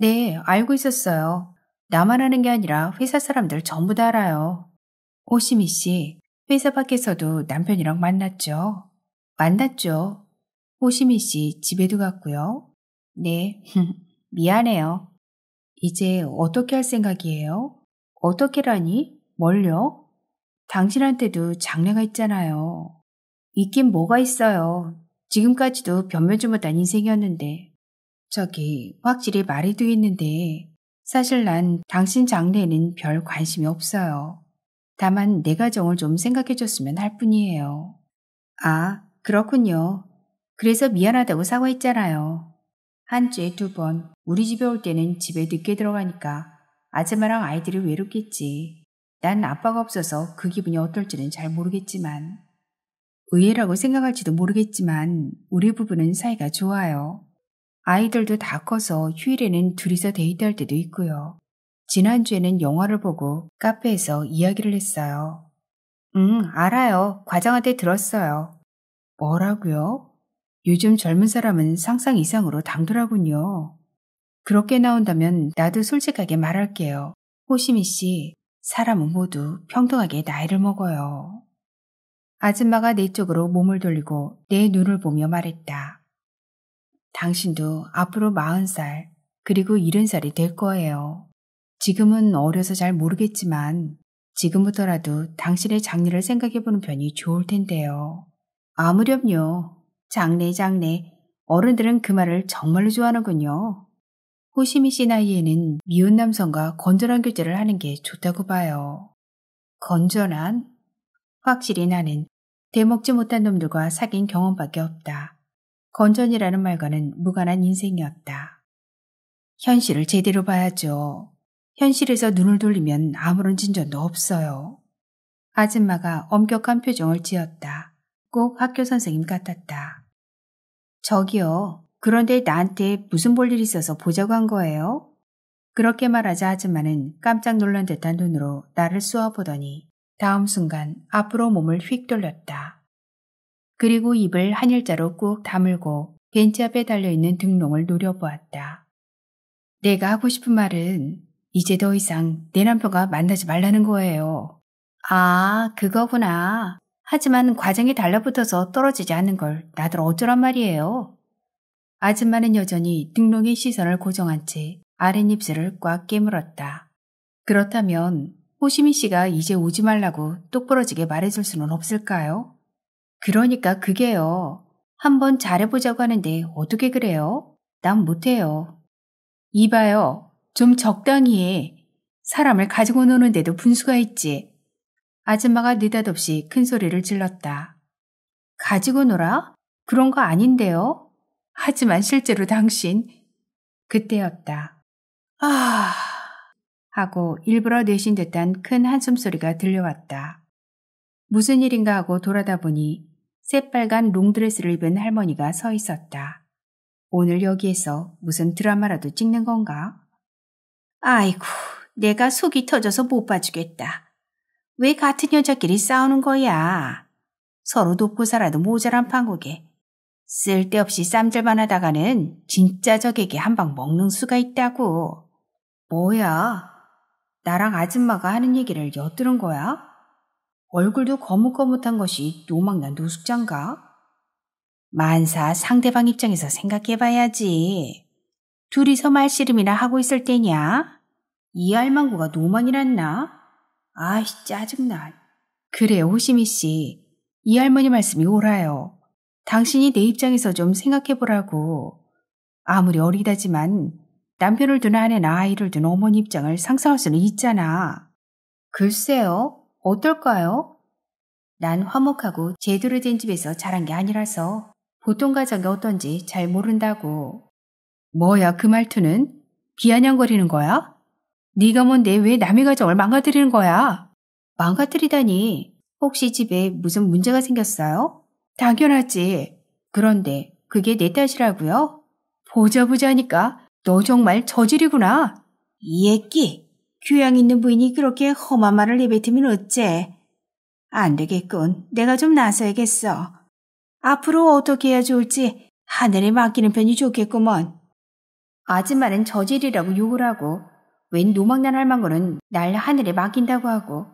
네, 알고 있었어요. 나만 아는 게 아니라 회사 사람들 전부 다 알아요. 오시미 씨, 회사 밖에서도 남편이랑 만났죠? 만났죠. 오시미 씨 집에도 갔고요. 네, *laughs* 미안해요. 이제 어떻게 할 생각이에요? 어떻게라니? 뭘요? 당신한테도 장래가 있잖아요. 있긴 뭐가 있어요. 지금까지도 변변치 못한 인생이었는데. 저기, 확실히 말이 되겠는데, 사실 난 당신 장래에는 별 관심이 없어요. 다만 내 가정을 좀 생각해 줬으면 할 뿐이에요. 아, 그렇군요. 그래서 미안하다고 사과했잖아요. 한 주에 두 번 우리 집에 올 때는 집에 늦게 들어가니까 아줌마랑 아이들이 외롭겠지. 난 아빠가 없어서 그 기분이 어떨지는 잘 모르겠지만 의외라고 생각할지도 모르겠지만 우리 부부는 사이가 좋아요. 아이들도 다 커서 휴일에는 둘이서 데이트할 때도 있고요. 지난주에는 영화를 보고 카페에서 이야기를 했어요. 응, 알아요. 과장한테 들었어요. 뭐라고요? 요즘 젊은 사람은 상상 이상으로 당돌하군요. 그렇게 나온다면 나도 솔직하게 말할게요. 호시미 씨, 사람은 모두 평등하게 나이를 먹어요. 아줌마가 내 쪽으로 몸을 돌리고 내 눈을 보며 말했다. 당신도 앞으로 40살 그리고 70살이 될 거예요. 지금은 어려서 잘 모르겠지만 지금부터라도 당신의 장래를 생각해보는 편이 좋을 텐데요. 아무렴요. 장래 장래 어른들은 그 말을 정말로 좋아하는군요. 호시미 씨 나이에는 미혼 남성과 건전한 교제를 하는 게 좋다고 봐요. 건전한? 확실히 나는 대먹지 못한 놈들과 사귄 경험밖에 없다. 건전이라는 말과는 무관한 인생이었다. 현실을 제대로 봐야죠. 현실에서 눈을 돌리면 아무런 진전도 없어요. 아줌마가 엄격한 표정을 지었다. 꼭 학교 선생님 같았다. 저기요. 그런데 나한테 무슨 볼 일 있어서 보자고 한 거예요? 그렇게 말하자 아줌마는 깜짝 놀란 듯한 눈으로 나를 쏘아보더니 다음 순간 앞으로 몸을 휙 돌렸다. 그리고 입을 한 일자로 꾹 다물고 벤치 앞에 달려있는 등롱을 노려보았다. 내가 하고 싶은 말은 이제 더 이상 내 남편과 만나지 말라는 거예요. 아, 그거구나. 하지만 과정이 달라붙어서 떨어지지 않는 걸 나들 어쩌란 말이에요. 아줌마는 여전히 등롱의 시선을 고정한 채 아랫입술을 꽉 깨물었다. 그렇다면 호시미 씨가 이제 오지 말라고 똑부러지게 말해줄 수는 없을까요? 그러니까 그게요. 한번 잘해보자고 하는데 어떻게 그래요? 난 못해요. 이봐요. 좀 적당히 해. 사람을 가지고 노는데도 분수가 있지. 아줌마가 느닷없이 큰 소리를 질렀다. 가지고 놀아? 그런 거 아닌데요? 하지만 실제로 당신. 그때였다. 아. 하고 일부러 내신 듯한 큰 한숨 소리가 들려왔다. 무슨 일인가 하고 돌아다 보니 새빨간 롱드레스를 입은 할머니가 서 있었다. 오늘 여기에서 무슨 드라마라도 찍는 건가? 아이고, 내가 속이 터져서 못 봐주겠다. 왜 같은 여자끼리 싸우는 거야? 서로 돕고 살아도 모자란 판국에 쓸데없이 쌈질만 하다가는 진짜 적에게 한 방 먹는 수가 있다고. 뭐야? 나랑 아줌마가 하는 얘기를 엿들은 거야? 얼굴도 거뭇거뭇한 것이 노망난 노숙자인가? 만사 상대방 입장에서 생각해봐야지. 둘이서 말씨름이나 하고 있을 때냐? 이 알망구가 노망이란나? 아이 짜증나. 그래 호시미 씨, 이 할머니 말씀이 옳아요. 당신이 내 입장에서 좀 생각해보라고. 아무리 어리다지만 남편을 둔 아내나 아이를 둔 어머니 입장을 상상할 수는 있잖아. 글쎄요. 어떨까요? 난 화목하고 제대로 된 집에서 자란 게 아니라서 보통 가정이 어떤지 잘 모른다고. 뭐야 그 말투는? 비아냥거리는 거야? 네가 뭔데 왜 남의 가정을 망가뜨리는 거야? 망가뜨리다니. 혹시 집에 무슨 문제가 생겼어요? 당연하지. 그런데 그게 내 탓이라고요? 보자 보자니까 너 정말 저질이구나. 이 애끼. 교양 있는 부인이 그렇게 험한 말을 내뱉으면 어째? 안 되겠군. 내가 좀 나서야겠어. 앞으로 어떻게 해야 좋을지 하늘에 맡기는 편이 좋겠구먼. 아줌마는 저질이라고 욕을 하고 웬 노망난 할망구는 날 하늘에 맡긴다고 하고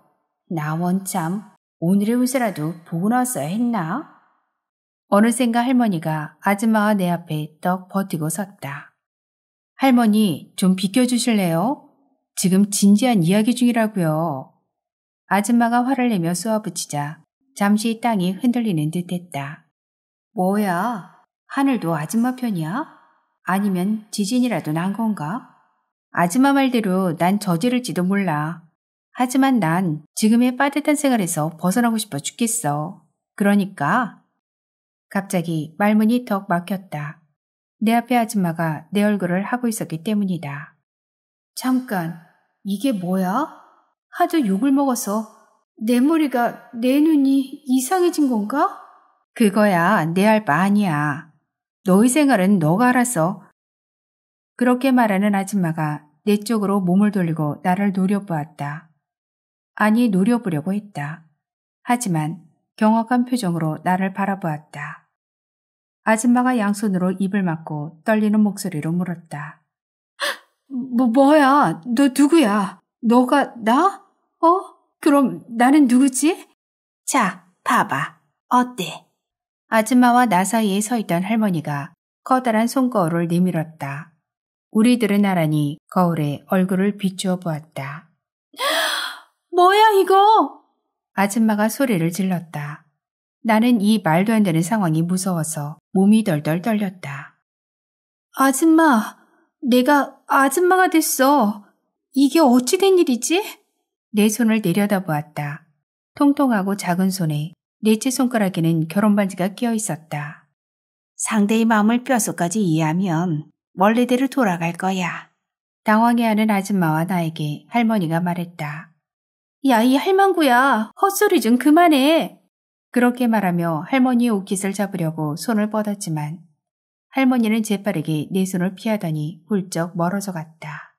나 원참 오늘의 운세라도 보고 나왔어야 했나? 어느샌가 할머니가 아줌마와 내 앞에 떡 버티고 섰다. 할머니 좀 비켜주실래요? 지금 진지한 이야기 중이라고요. 아줌마가 화를 내며 쏘아붙이자 잠시 땅이 흔들리는 듯했다. 뭐야? 하늘도 아줌마 편이야? 아니면 지진이라도 난 건가? 아줌마 말대로 난 저지를지도 몰라. 하지만 난 지금의 빠듯한 생활에서 벗어나고 싶어 죽겠어. 그러니까 갑자기 말문이 턱 막혔다. 내 앞에 아줌마가 내 얼굴을 하고 있었기 때문이다. 잠깐 이게 뭐야? 하도 욕을 먹어서 내 머리가 내 눈이 이상해진 건가? 그거야 내 알 바 아니야. 너희 생활은 너가 알아서. 그렇게 말하는 아줌마가 내 쪽으로 몸을 돌리고 나를 노려보았다. 아니 노려보려고 했다. 하지만 경악한 표정으로 나를 바라보았다. 아줌마가 양손으로 입을 막고 떨리는 목소리로 물었다. 뭐, 뭐야? 너 누구야? 너가 나? 어? 그럼 나는 누구지? 자, 봐봐. 어때? 아줌마와 나 사이에 서 있던 할머니가 커다란 손거울을 내밀었다. 우리들은 나란히 거울에 얼굴을 비추어 보았다. *gasps* 뭐야 이거? 아줌마가 소리를 질렀다. 나는 이 말도 안 되는 상황이 무서워서 몸이 덜덜 떨렸다. 아줌마, 내가 아줌마가 됐어. 이게 어찌 된 일이지? 내 손을 내려다보았다. 통통하고 작은 손에 넷째 손가락에는 결혼반지가 끼어 있었다. 상대의 마음을 뼛속까지 이해하면 원래대로 돌아갈 거야. 당황해하는 아줌마와 나에게 할머니가 말했다. 야, 이 할망구야. 헛소리 좀 그만해. 그렇게 말하며 할머니의 옷깃을 잡으려고 손을 뻗었지만 할머니는 재빠르게 내 손을 피하더니 훌쩍 멀어져 갔다.